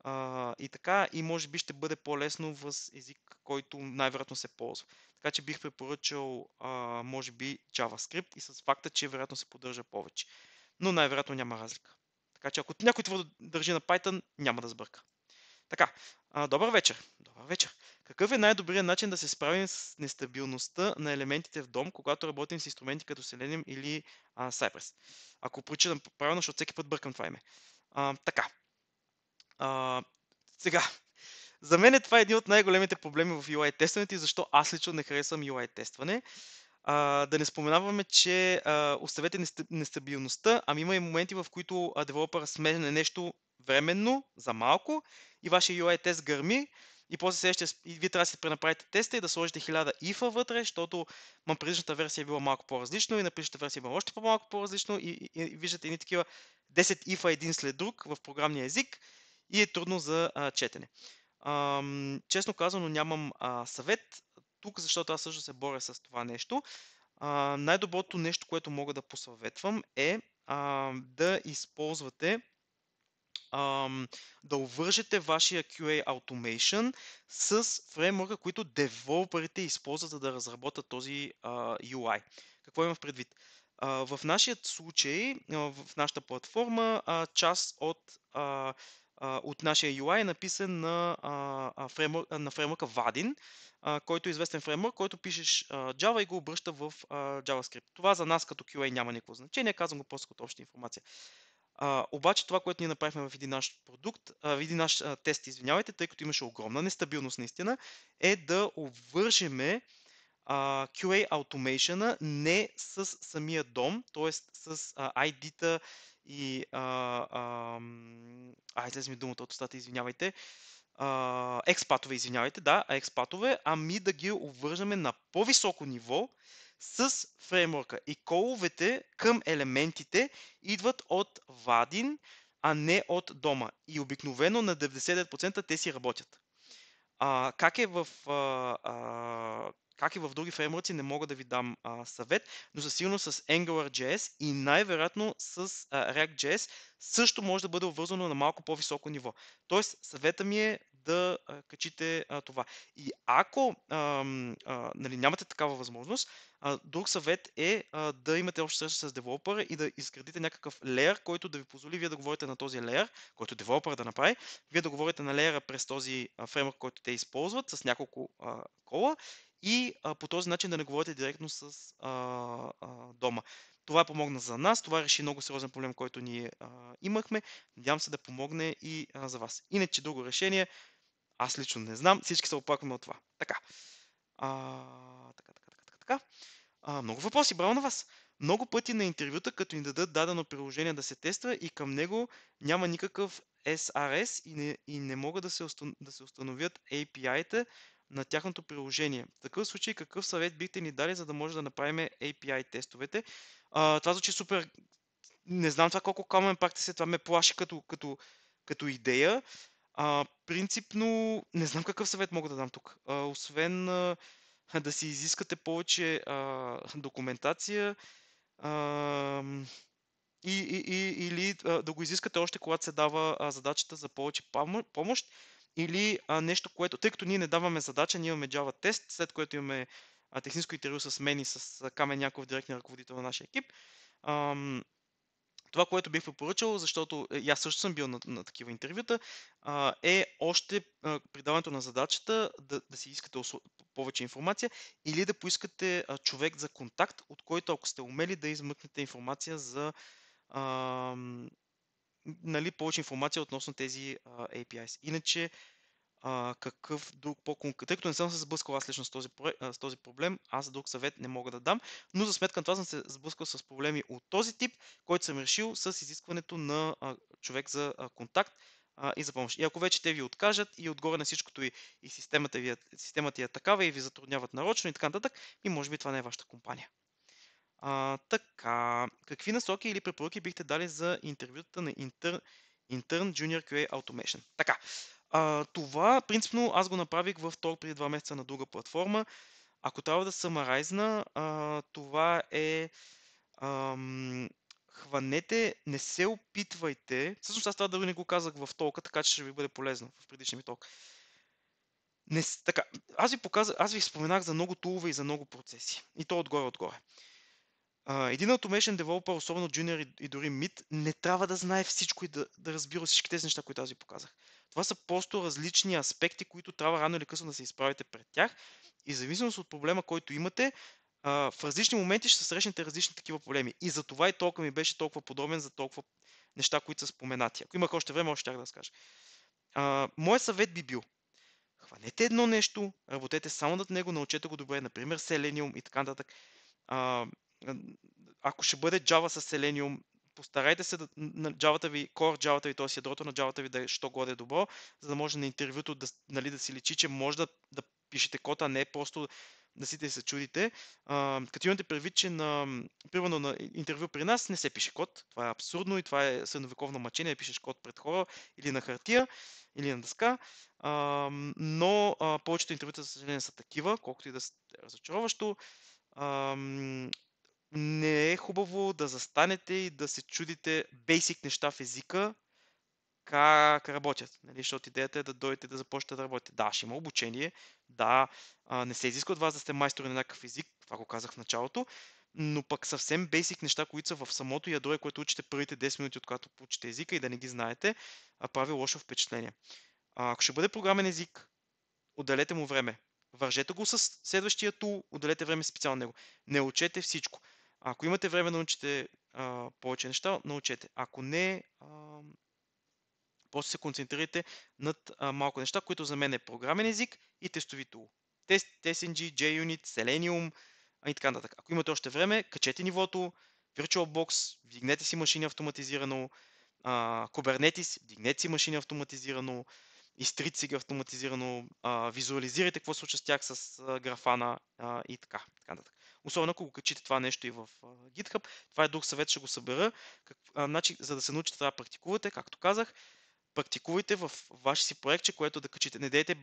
а, и така, и може би ще бъде по-лесно в език, който най-вероятно се ползва. Така че бих препоръчал, а, може би, JavaScript и с факта, че вероятно се поддържа повече. Но най-вероятно няма разлика. Така че ако някой твърдо държи на Python, няма да сбърка. Така, а, добър вечер. Добър вечер. Какъв е най-добрият начин да се справим с нестабилността на елементите в дом, когато работим с инструменти като Selenium или а, Cypress? Ако прочитам правилно, защото всеки път бъркам това име. А, така. А, сега, за мен е това е един от най-големите проблеми в UI тестването и защо аз лично не харесвам UI тестване. А, да не споменаваме, че а, оставете нестабилността, ами има и моменти, в които девелопър сменя нещо временно, за малко и вашия UI тест гърми, и после следващия, и вие трябва да си пренаправите теста и да сложите 1000 ифа вътре, защото на предишната версия е била малко по-различно и на предишната версия е била още по-малко по-различно и, и, и, и виждате едни такива 10 ифа един след друг в програмния език и е трудно за а, четене. А, честно казано нямам а, съвет тук, защото аз също се боря с това нещо. А, най-доброто нещо, което мога да посъветвам е а, да използвате ам, да увържете вашия QA Automation с фреймворка, които девелоперите използват, за да разработят този а, UI. Какво имам предвид? А, в нашия случай, а, в нашата платформа, а, част от, а, а, от нашия UI е написан на, а, фреймор, на фреймворка Vadin, а, който е известен фреймворк, който пишеш а, Java и го обръща в а, JavaScript. Това за нас като QA няма никакво значение, казвам го просто като обща информация. А, обаче това, което ние направихме в един наш продукт, а, в един наш а, тест, извинявайте, тъй като имаше огромна нестабилност наистина, е да обвържеме а, QA Automation не с самия дом, т.е. с а, ID-та и... А, а, а, излезе ми думата от устата, извинявайте. А, експатове, извинявайте, да, експатове, ами да ги обвържаме на по-високо ниво с фреймворка и коловете към елементите идват от Вадин, а не от дома. И обикновено на 99% те си работят. А, как, е в, а, а, как е в други фреймворци, не мога да ви дам а, съвет, но със сигурност с AngularJS и най-вероятно с а, React.js също може да бъде обвързано на малко по-високо ниво. Тоест, съвета ми е да качите а, това. И ако а, а, нали, нямате такава възможност, а, друг съвет е а, да имате обща среща с девелопера и да изградите някакъв леер, който да ви позволи вие да говорите на този леер, който девелопера да направи, вие да говорите на леера през този фреймворк, който те използват с няколко а, кола и а, по този начин да не говорите директно с а, а, дома. Това е помогна за нас, това реши много сериозен проблем, който ние а, имахме. Надявам се да помогне и а, за вас. Иначе друго решение аз лично не знам, всички се оплакваме от това. Така. А, така, така, така, така, така. А, много въпроси, браво на вас! Много пъти на интервюта, като им дадат дадено приложение да се тества и към него няма никакъв SRS и не, и не могат да се, установ, да се установят API-та на тяхното приложение. В такъв случай какъв съвет бихте ни дали, за да може да направим API тестовете? А, това звучи супер... Не знам това колко камен практи се, това ме плаши като, като, като идея. А, принципно не знам какъв съвет мога да дам тук. А, освен а, да си изискате повече а, документация а, и, и, и, или а, да го изискате още когато се дава а, задачата за повече помощ или а, нещо, което, тъй като ние не даваме задача, ние имаме Java тест, след което имаме а, техническо интервю с мен и с Камен Яков, директния ръководител на нашия екип. А, това, което бих препоръчал, защото е, и аз също съм бил на, на такива интервюта, а, е още а, при даването на задачата да, да си искате осло... повече информация или да поискате а, човек за контакт, от който ако сте умели да измъкнете информация за а, нали, повече информация относно тези а, APIs. Иначе а, какъв друг по-конкретен. Тъй като не съм се сблъскал аз лично с този, с този проблем, аз друг съвет не мога да дам, но за сметка на това съм се сблъскал с проблеми от този тип, който съм решил с изискването на а, човек за а, контакт а, и за помощ. И ако вече те ви откажат и отгоре на всичкото и, и системата, ви, е, системата е такава и ви затрудняват нарочно и така нататък, и може би това не е вашата компания. А, така, какви насоки или препоръки бихте дали за интервютата на Intern, Intern Junior QA Automation? Така, а, това принципно аз го направих в Тор преди два месеца на друга платформа. Ако трябва да самарайзна, а, това е ам, хванете, не се опитвайте. Всъщност аз това дори не го казах в толка, така че ще ви бъде полезно в предишния ми толк. Не, така, аз ви показах, аз ви споменах за много тулове и за много процеси. И то отгоре-отгоре. един automation developer, особено junior и, и дори mid, не трябва да знае всичко и да, да разбира всички тези неща, които аз ви показах. Това са просто различни аспекти, които трябва рано или късно да се изправите пред тях и в зависимост от проблема, който имате, в различни моменти ще срещнете различни такива проблеми. И за това и толкова ми беше толкова подобен за толкова неща, които са споменати. Ако имах още време, още щях да скажа. моят съвет би бил, хванете едно нещо, работете само над него, научете го добре, например Selenium и така нататък. А, ако ще бъде Java с Selenium, постарайте се да, на джавата ви, core джавата ви, т.е. ядрото на джавата ви да е що годе добро, за да може на интервюто да, нали, да си личи, че може да, да пишете код, а не просто да си да се чудите. А, като имате предвид, че на, примерно на интервю при нас не се пише код. Това е абсурдно и това е средновековно мъчение, да пишеш код пред хора или на хартия, или на дъска. А, но а, повечето интервюта, за съжаление, са такива, колкото и да е разочароващо. Не е хубаво да застанете и да се чудите basic неща в езика, как работят. Нали? Защото идеята е да дойдете да започнете да работите. Да, ще има обучение, да, не се изисква от вас да сте майстори на някакъв език, това го казах в началото, но пък съвсем бейсик неща, които са в самото ядро, което учите първите 10 минути, от когато учите езика и да не ги знаете, прави лошо впечатление. А, ако ще бъде програмен език, отделете му време. Вържете го с следващия тул, отделете време специално него. Не учете всичко. Ако имате време да научите а, повече неща, научете. Ако не, а, просто се концентрирайте над а, малко неща, които за мен е програмен език и тестови тул. Тест, TestNG, JUnit, Selenium а и така нататък. Ако имате още време, качете нивото, VirtualBox, вдигнете си машини автоматизирано, а, Kubernetes, вдигнете си машини автоматизирано, изтрите си ги автоматизирано, а, визуализирайте какво случва с тях с а, графана а, и така, така нататък. Особено ако го качите това нещо и в GitHub. Това е друг съвет, ще го събера. Как, а, значи, за да се научите това да практикувате, както казах, практикувайте в ваше си проектче, което да качите. Не дейте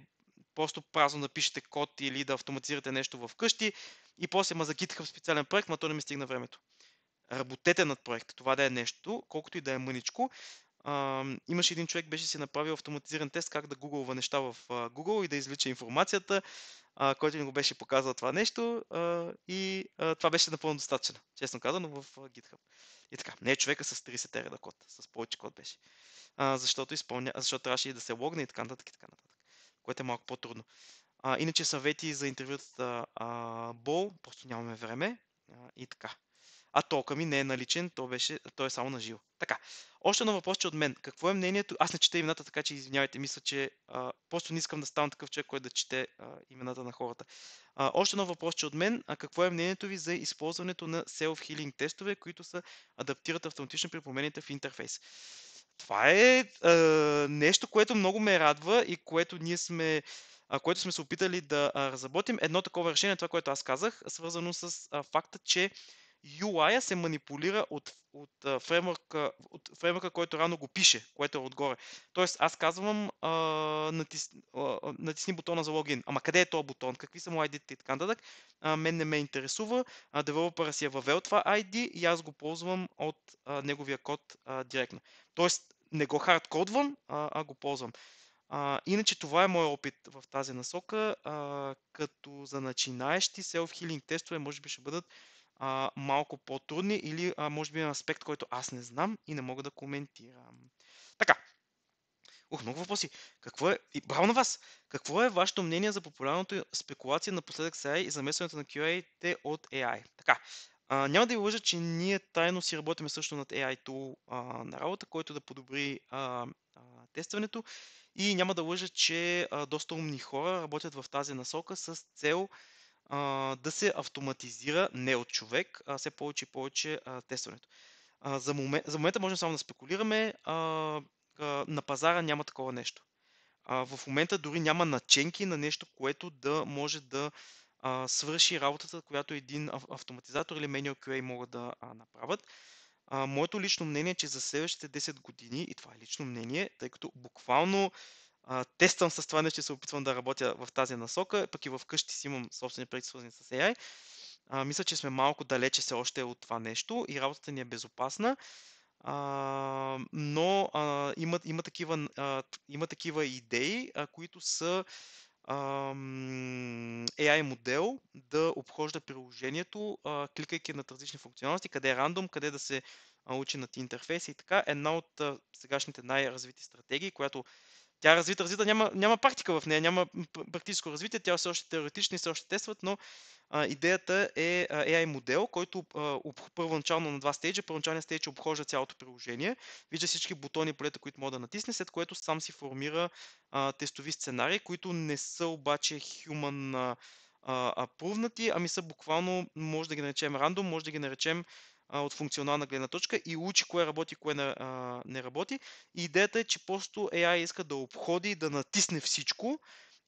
просто празно да пишете код или да автоматизирате нещо вкъщи и после ма за GitHub специален проект, но то не ми стигна времето работете над проекта. Това да е нещо, колкото и да е мъничко имаше един човек, беше си направил автоматизиран тест как да гугълва неща в а, Google и да извлича информацията, а, който ни го беше показал това нещо а, и а, това беше напълно достатъчно, честно казано, в а, GitHub. И така, не е човека с 30 тереда код, с повече код беше. А, защото, изпълня, защото трябваше и да се логне и така нататък, и така нататък, което е малко по-трудно. А, иначе съвети за интервютата Бол, просто нямаме време а, и така а тока ми не е наличен, то, беше, то е само на живо. Така, още едно въпросче от мен. Какво е мнението? Аз не чета имената, така че извинявайте, мисля, че а, просто не искам да ставам такъв човек, който да чете а, имената на хората. А, още едно че от мен. А какво е мнението ви за използването на self-healing тестове, които се адаптират автоматично при промените в интерфейс? Това е, а, нещо, което много ме радва и което ние сме което сме се опитали да разработим. Едно такова решение, това, което аз казах, свързано с факта, че UI се манипулира от, от, фреймворка, от фреймворка, който рано го пише, което е отгоре. Тоест, аз казвам, а, натис, а, натисни бутона за логин. Ама къде е този бутон? Какви са му ID-те и така нататък? А, мен не ме интересува. девелопера си е въвел това ID и аз го ползвам от а, неговия код а, директно. Тоест, не го хардкодвам, а, а го ползвам. А, иначе това е моят опит в тази насока. А, като за начинаещи self-healing тестове може би ще бъдат а, малко по-трудни или а, може би е аспект, който аз не знам и не мога да коментирам. Така. Ух, много въпроси. Какво е... И, браво на вас! Какво е вашето мнение за популярното спекулация напоследък AI и замесването на QA-те от AI? Така, а, няма да ви лъжа, че ние тайно си работиме също над AI tool а, на работа, който да подобри а, а, тестването. И няма да лъжа, че а, доста умни хора работят в тази насока с цел а, да се автоматизира не от човек, а все повече и повече а, тестването. А, за, момент, за момента можем само да спекулираме, а, а, на пазара няма такова нещо. А, в момента дори няма наченки на нещо, което да може да а, свърши работата, която един автоматизатор или manual QA могат да а, направят. А, моето лично мнение е, че за следващите 10 години, и това е лично мнение, тъй като буквално а, тествам с това нещо и се опитвам да работя в тази насока, пък и вкъщи си имам собствени проекти, свързани с AI. А, мисля, че сме малко далече все още от това нещо и работата ни е безопасна. А, но а, има, има, такива, а, има такива идеи, а, които са а, AI модел да обхожда приложението, а, кликайки над различни функционалности, къде е рандом, къде да се учи над интерфейс и така. Една от а, сегашните най-развити стратегии, която тя е развита, развита, няма, няма практика в нея, няма практическо развитие, тя все още е теоретична и все още тестват, но а, идеята е а, AI модел, който първоначално на два стейджа, първоначалния стейдж обхожда цялото приложение, вижда всички бутони и полета, които може да натисне, след което сам си формира а, тестови сценарии, които не са обаче human а, апрувнати, ами са буквално, може да ги наречем рандом, може да ги наречем а, от функционална гледна точка и учи кое работи, кое не, а, не работи. И идеята е, че просто AI иска да обходи да натисне всичко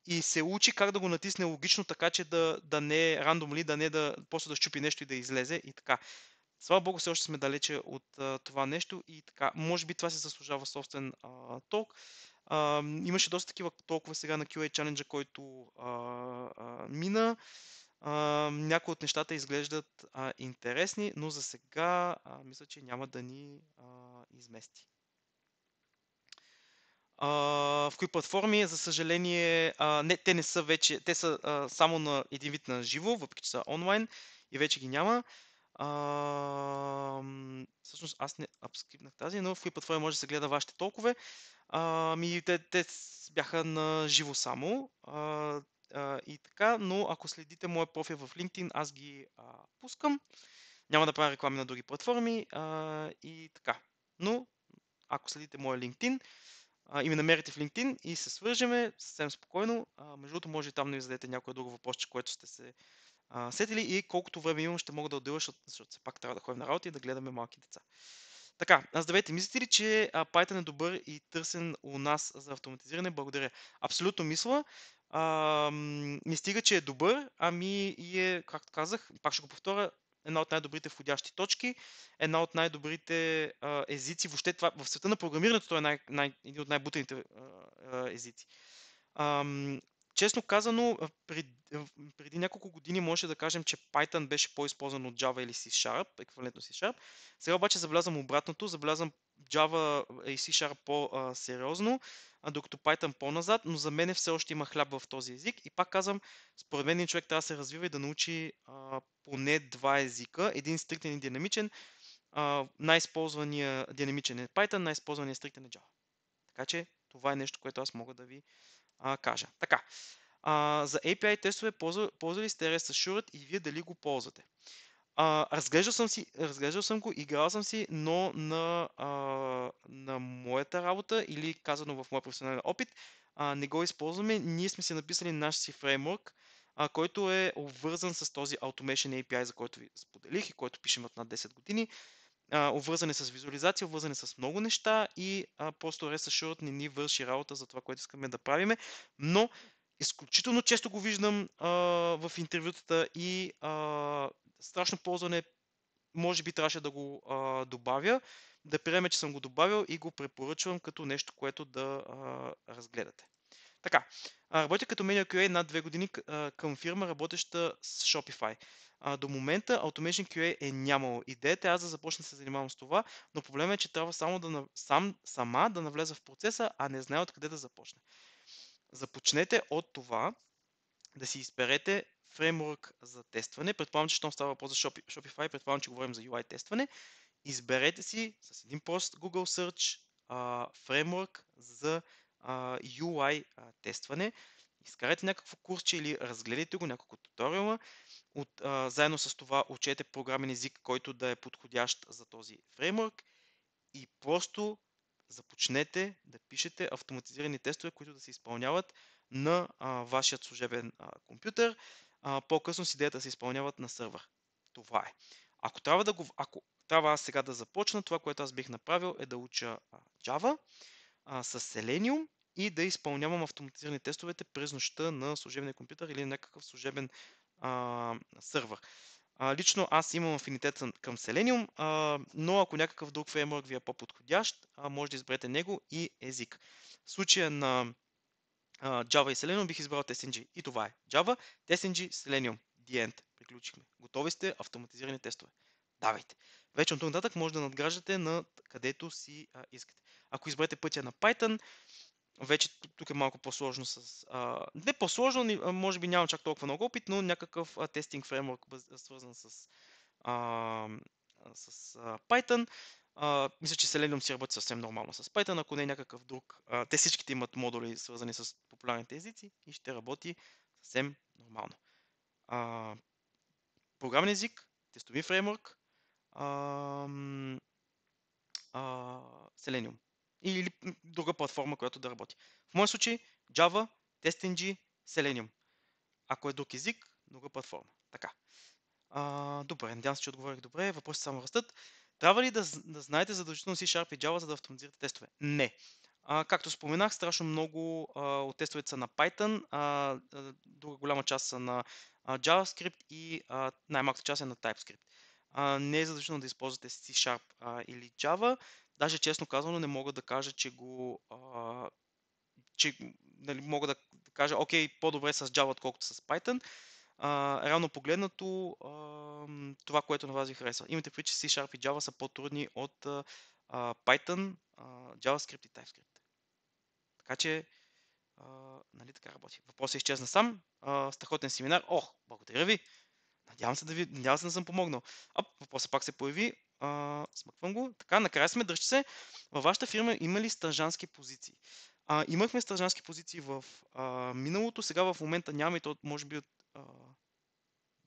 и се учи как да го натисне логично, така че да, да не е рандом ли, да не е да просто да щупи нещо и да излезе и така. Слава богу, все още сме далече от а, това нещо и така. Може би това се заслужава собствен а, ток. А, имаше доста такива толкова сега на QA Challenge, който а, а, мина. А, някои от нещата изглеждат а, интересни, но за сега а, мисля, че няма да ни а, измести. А, в кои платформи, за съжаление, а, не, те не са вече, те са а, само на един вид на живо, въпреки че са онлайн и вече ги няма. А, всъщност аз не абскрипнах тази, но в кои платформи може да се гледа вашите толкове. А, ми, те, те бяха на живо само. А, а, и така, но ако следите моя профил в LinkedIn, аз ги а, пускам. Няма да правя реклами на други платформи а, и така. Но ако следите моя LinkedIn а, и ме намерите в LinkedIn и се свържеме съвсем спокойно, а, между другото може и там да ви зададете някоя друго въпрос, което сте се а, сетили и колкото време имам ще мога да отделя, защото, защото все пак трябва да ходим на работа и да гледаме малки деца. Така, аз, здравейте, мислите ли, че Python е добър и търсен у нас за автоматизиране? Благодаря. Абсолютно мисля а, не стига, че е добър, ами и е, както казах, пак ще го повторя, една от най-добрите входящи точки, една от най-добрите а, езици. Въобще това, в света на програмирането той е най- най- един от най-бутените а, а, езици. Честно казано, преди, преди няколко години може да кажем, че Python беше по-използван от Java или C Sharp, еквивалентно C Sharp. Сега обаче забелязвам обратното, забелязвам Java и C Sharp по-сериозно, докато Python по-назад, но за мен все още има хляб в този език. И пак казвам, според мен човек трябва да се развива и да научи а, поне два езика, един стриктен и динамичен. най-използвания динамичен е Python, най-използвания стриктен е Java. Така че това е нещо, което аз мога да ви а, кажа. Така, а, за API тестове ползвали, сте REST Assured и вие дали го ползвате. А, разглеждал, съм си, разглеждал съм го, играл съм си, но на, а, на моята работа или казано в моя професионален опит, а, не го използваме. Ние сме си написали наш си фреймворк, а, който е обвързан с този Automation API, за който ви споделих и който пишем от над 10 години а, с визуализация, обвързани с много неща и а, просто REST Assured не ни върши работа за това, което искаме да правиме, но изключително често го виждам а, в интервютата и а, страшно ползване може би трябваше да го а, добавя. Да приеме, че съм го добавил и го препоръчвам като нещо, което да а, разгледате. Така, работя като Media QA над две години към фирма, работеща с Shopify. А, до момента Automation QA е нямало. Идеята е аз да започна да се занимавам с това, но проблема е, че трябва само да, сам, сама да навлеза в процеса, а не знае откъде да започне. Започнете от това да си изберете фреймворк за тестване. Предполагам, че щом става въпрос за Shopify, предполагам, че говорим за UI тестване. Изберете си с един прост Google Search фреймворк за UI тестване. Изкарайте някакво курсче или разгледайте го, няколко туториала. От, а, заедно с това учете програмен език, който да е подходящ за този фреймворк и просто започнете да пишете автоматизирани тестове, които да се изпълняват на а, вашият служебен а, компютър. А, по-късно с идеята да се изпълняват на сървър. Това е. Ако трябва да го, ако трябва аз сега да започна, това, което аз бих направил е да уча а, Java а, с Selenium и да изпълнявам автоматизирани тестовете през нощта на служебния компютър или някакъв служебен а, сървър. А, лично аз имам афинитет към Selenium, а, но ако някакъв друг фреймворк ви е по-подходящ, а, може да изберете него и език. В случая на а, Java и Selenium бих избрал TestNG. И това е Java, TestNG, Selenium. The end. Приключихме. Готови сте автоматизирани тестове. Давайте. Вече от тук нататък може да надграждате на където си а, искате. Ако изберете пътя на Python, вече тук е малко по-сложно с... А, не по-сложно, може би нямам чак толкова много опит, но някакъв а, тестинг фреймворк, свързан с, а, с а, Python. А, мисля, че Selenium си работи съвсем нормално с Python, ако не е някакъв друг. А, те всичките имат модули, свързани с популярните езици и ще работи съвсем нормално. А, програмен език, тестови фреймворк, а, а, Selenium или друга платформа, която да работи. В моят случай Java, TestNG, Selenium. Ако е друг език, друга платформа. Така. А, добре, надявам се, че отговорих добре. Въпросите само растат. Трябва ли да, да знаете задължително C-Sharp и Java, за да автоматизирате тестове? Не. А, както споменах, страшно много а, от тестовете са на Python, а, друга голяма част са на а, JavaScript и най-малката част е на TypeScript. А, не е задължително да използвате C-Sharp а, или Java. Даже честно казано не мога да кажа, че го... А, че, нали, мога да кажа, окей, по-добре с Java, отколкото с Python. реално погледнато, а, това, което на вас ви харесва. Имате предвид, че C-Sharp и Java са по-трудни от а, Python, а, JavaScript и TypeScript. Така че, а, нали така работи. Въпросът е изчезна сам. А, страхотен семинар. Ох, благодаря ви! Надявам се да ви, надявам се да съм помогнал. А, въпросът пак се появи. А, смъквам го. Така, накрая сме, дръжте се. Във вашата фирма има ли стажански позиции? А, имахме стажански позиции в а, миналото, сега в момента няма и то може би от а,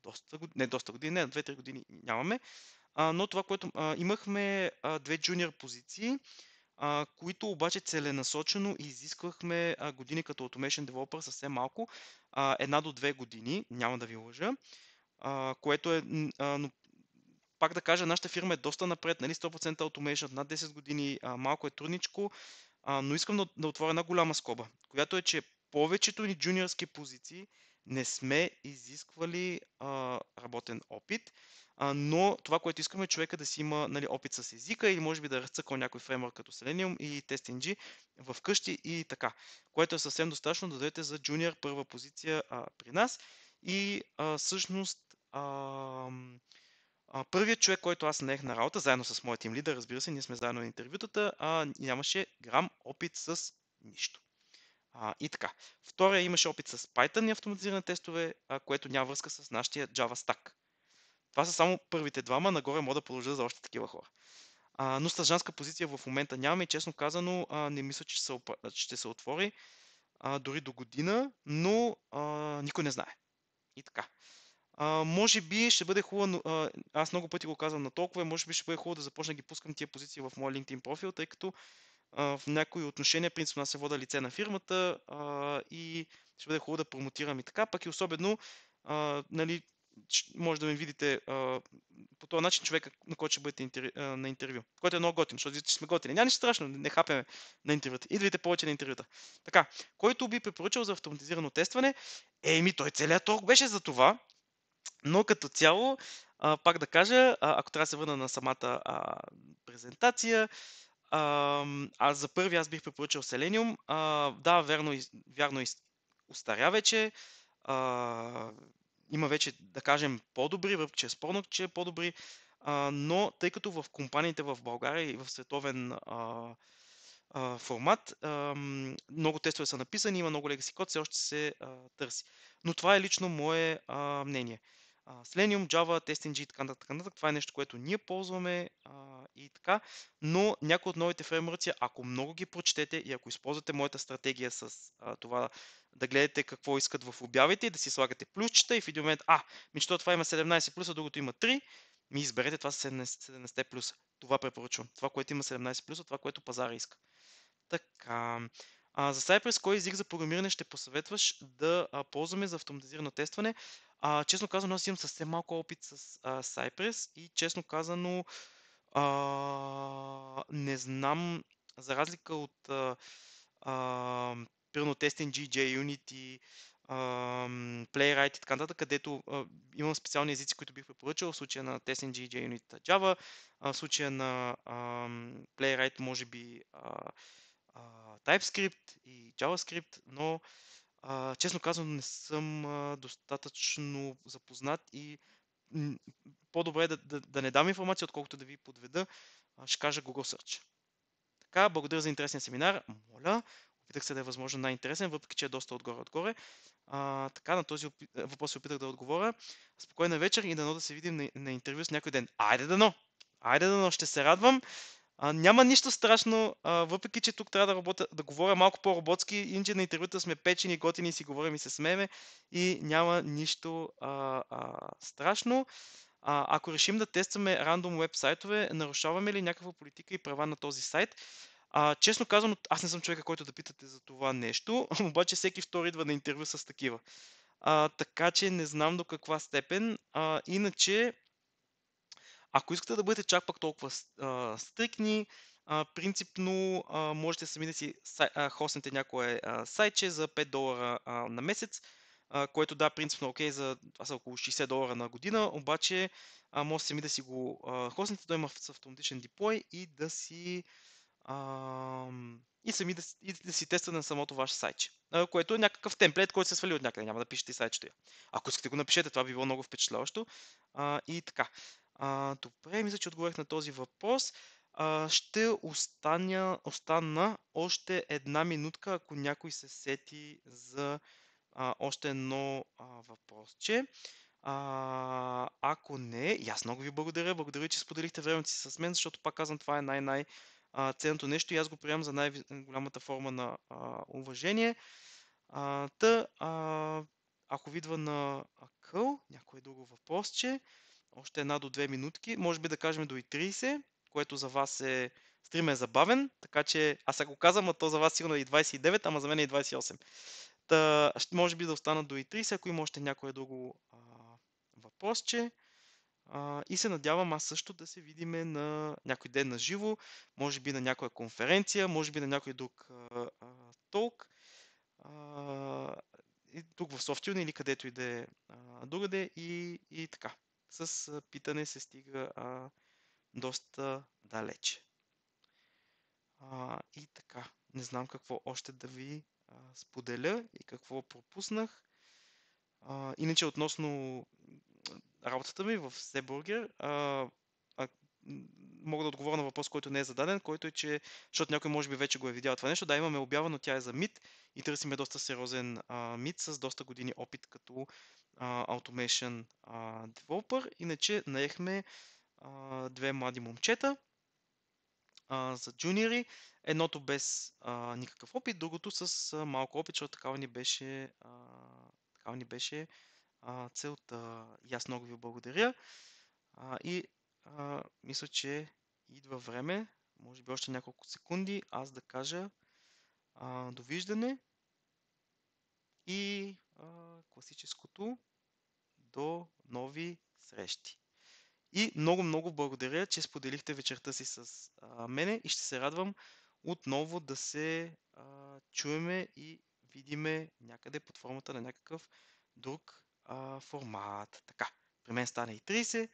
доста, не, доста години, не, 2-3 години нямаме. А, но това, което а, имахме а, две джуниор позиции, а, които обаче целенасочено изисквахме а, години като Automation Developer съвсем малко, а, една до две години, няма да ви лъжа, а, което е, а, но пак да кажа, нашата фирма е доста напред, нали, 100% automation, над 10 години, а, малко е трудничко, а, но искам да, да отворя една голяма скоба, която е, че повечето ни джуниорски позиции не сме изисквали а, работен опит, а, но това, което искаме е човека да си има нали, опит с езика или може би да е разцъкал някой фреймворк като Selenium и TestNG вкъщи и така, което е съвсем достатъчно да дадете за джуниор първа позиция а, при нас и а, всъщност а, а, първият човек, който аз наех на работа, заедно с моят им лидер, разбира се, ние сме заедно на интервютата, а, нямаше грам опит с нищо. А, и така. Втория имаше опит с Python и автоматизирани тестове, а, което няма връзка с нашия Java Stack. Това са само първите двама, нагоре мога да продължа за още такива хора. А, но стажанска позиция в момента нямаме и честно казано а, не мисля, че се, ще се отвори а, дори до година, но а, никой не знае. И така. А, може би ще бъде хубаво, а, аз много пъти го казвам на толкова, може би ще бъде хубаво да започна да ги пускам тия позиции в моя LinkedIn профил, тъй като а, в някои отношения принципно аз се вода лице на фирмата а, и ще бъде хубаво да промотирам и така, пък и особено а, нали, може да ме видите а, по този начин човека, на който ще бъдете интер... а, на интервю. Който е много готин, защото че сме готини. Няма нищо страшно, не хапеме на интервюта. Идвайте повече на интервюта. Така, който би препоръчал за автоматизирано тестване? Е, еми, той целият ток беше за това, но като цяло, а, пак да кажа, а, ако трябва да се върна на самата а, презентация, а, аз за първи аз бих препоръчал Selenium. А, да, верно, вярно, устаря вече. А, има вече, да кажем, по-добри, въпреки че е спорно, че е по-добри. А, но тъй като в компаниите в България и в световен а, формат. много тестове са написани, има много legacy код, все още се търси. Но това е лично мое мнение. Selenium, Java, TestNG и така нататък. това е нещо, което ние ползваме а, и така. Но някои от новите фреймворци, ако много ги прочетете и ако използвате моята стратегия с а, това да гледате какво искат в обявите и да си слагате плюсчета и в един момент, а, мечто това има 17 плюс, а другото има 3, ми изберете това 17 плюс. Това препоръчвам. Това, което има 17 плюс, това, което пазара иска. Така. А, за Cypress, кой език за програмиране ще посъветваш да а, ползваме за автоматизирано тестване? А, честно казано, аз имам съвсем малко опит с а, Cypress и честно казано а, не знам, за разлика от а, а, примерно TestNG, JUnity, playwright и така нататък, където а, имам специални езици, които бих препоръчал, в случая на TSNG и JUnit Java, а, в случая на а, playwright може би TypeScript и JavaScript, но честно казвам не съм достатъчно запознат и по-добре е да, да, да не дам информация, отколкото да ви подведа, ще кажа Google Search. Така, благодаря за интересния семинар. Моля, Опитах се да е възможно най-интересен, въпреки че е доста отгоре-отгоре. А, така, на този въпрос се опитах да отговоря. Спокойна вечер и дано да се видим на, на интервю с някой ден. Айде дано! Айде дано, ще се радвам. А, няма нищо страшно, а, въпреки че тук трябва да, работя, да говоря малко по-роботски, иначе на интервюта сме печени, готини и си говорим и се смееме и няма нищо а, а, страшно. А, ако решим да тестваме рандом веб-сайтове, нарушаваме ли някаква политика и права на този сайт? А, честно казвам, аз не съм човека, който да питате за това нещо, <laughs> обаче всеки втори идва на интервю с такива. А, така че не знам до каква степен. А, иначе, ако искате да бъдете чак пак толкова а, стрикни, а, принципно а, можете сами да си сай, а, хоснете някое а, сайче за 5 долара а, на месец, а, което да, принципно окей, за, това са около 60 долара на година, обаче а, може сами да си го а, хоснете, да има с автоматичен диплой и да си а, и сами да, и да си тествате на самото ваше сайтче, което е някакъв темплет, който се свали от някъде. Няма да пишете и сайтчето я. Ако искате го напишете, това би било много впечатляващо. А, и така. А, добре, мисля, че отговорих на този въпрос. А, ще остана, остана още една минутка, ако някой се сети за а, още едно а, въпросче. А, ако не, и аз много ви благодаря. Благодаря, че споделихте времето си с мен, защото пак казвам, това е най-най- а, ценното нещо и аз го приемам за най-голямата форма на а, уважение. А, та, а, ако видва на къл, някой друго въпросче, още една до две минутки, може би да кажем до и 30, което за вас е стрим е забавен, така че аз ако казвам, а то за вас сигурно е и 29, ама за мен е и 28. Та, може би да остана до и 30, ако има още някое друго а, въпросче. А, и се надявам аз също да се видиме на някой ден на живо, може би на някоя конференция, може би на някой друг а, а, толк, а, и тук в Софтюн или където и да е другаде и, и така. С а, питане се стига а, доста далече. А, и така, не знам какво още да ви а, споделя и какво пропуснах. А, иначе относно работата ми в Себургер, а, а, мога да отговоря на въпрос, който не е зададен, който е, че, защото някой може би вече го е видял това нещо, да, имаме обява, но тя е за мид и търсиме доста сериозен а, мид с доста години опит като а, automation а, developer. Иначе наехме а, две млади момчета, а, за джуниори. Едното без а, никакъв опит, другото с а, малко опит, защото такава ни беше, а, такава ни беше целта. Е, и аз много ви благодаря. А, и а, мисля, че идва време, може би още няколко секунди, аз да кажа а, довиждане и а, класическото до нови срещи. И много-много благодаря, че споделихте вечерта си с а, мене и ще се радвам отново да се а, чуеме и видиме някъде под формата на някакъв друг формат. Така, при мен стана и 30.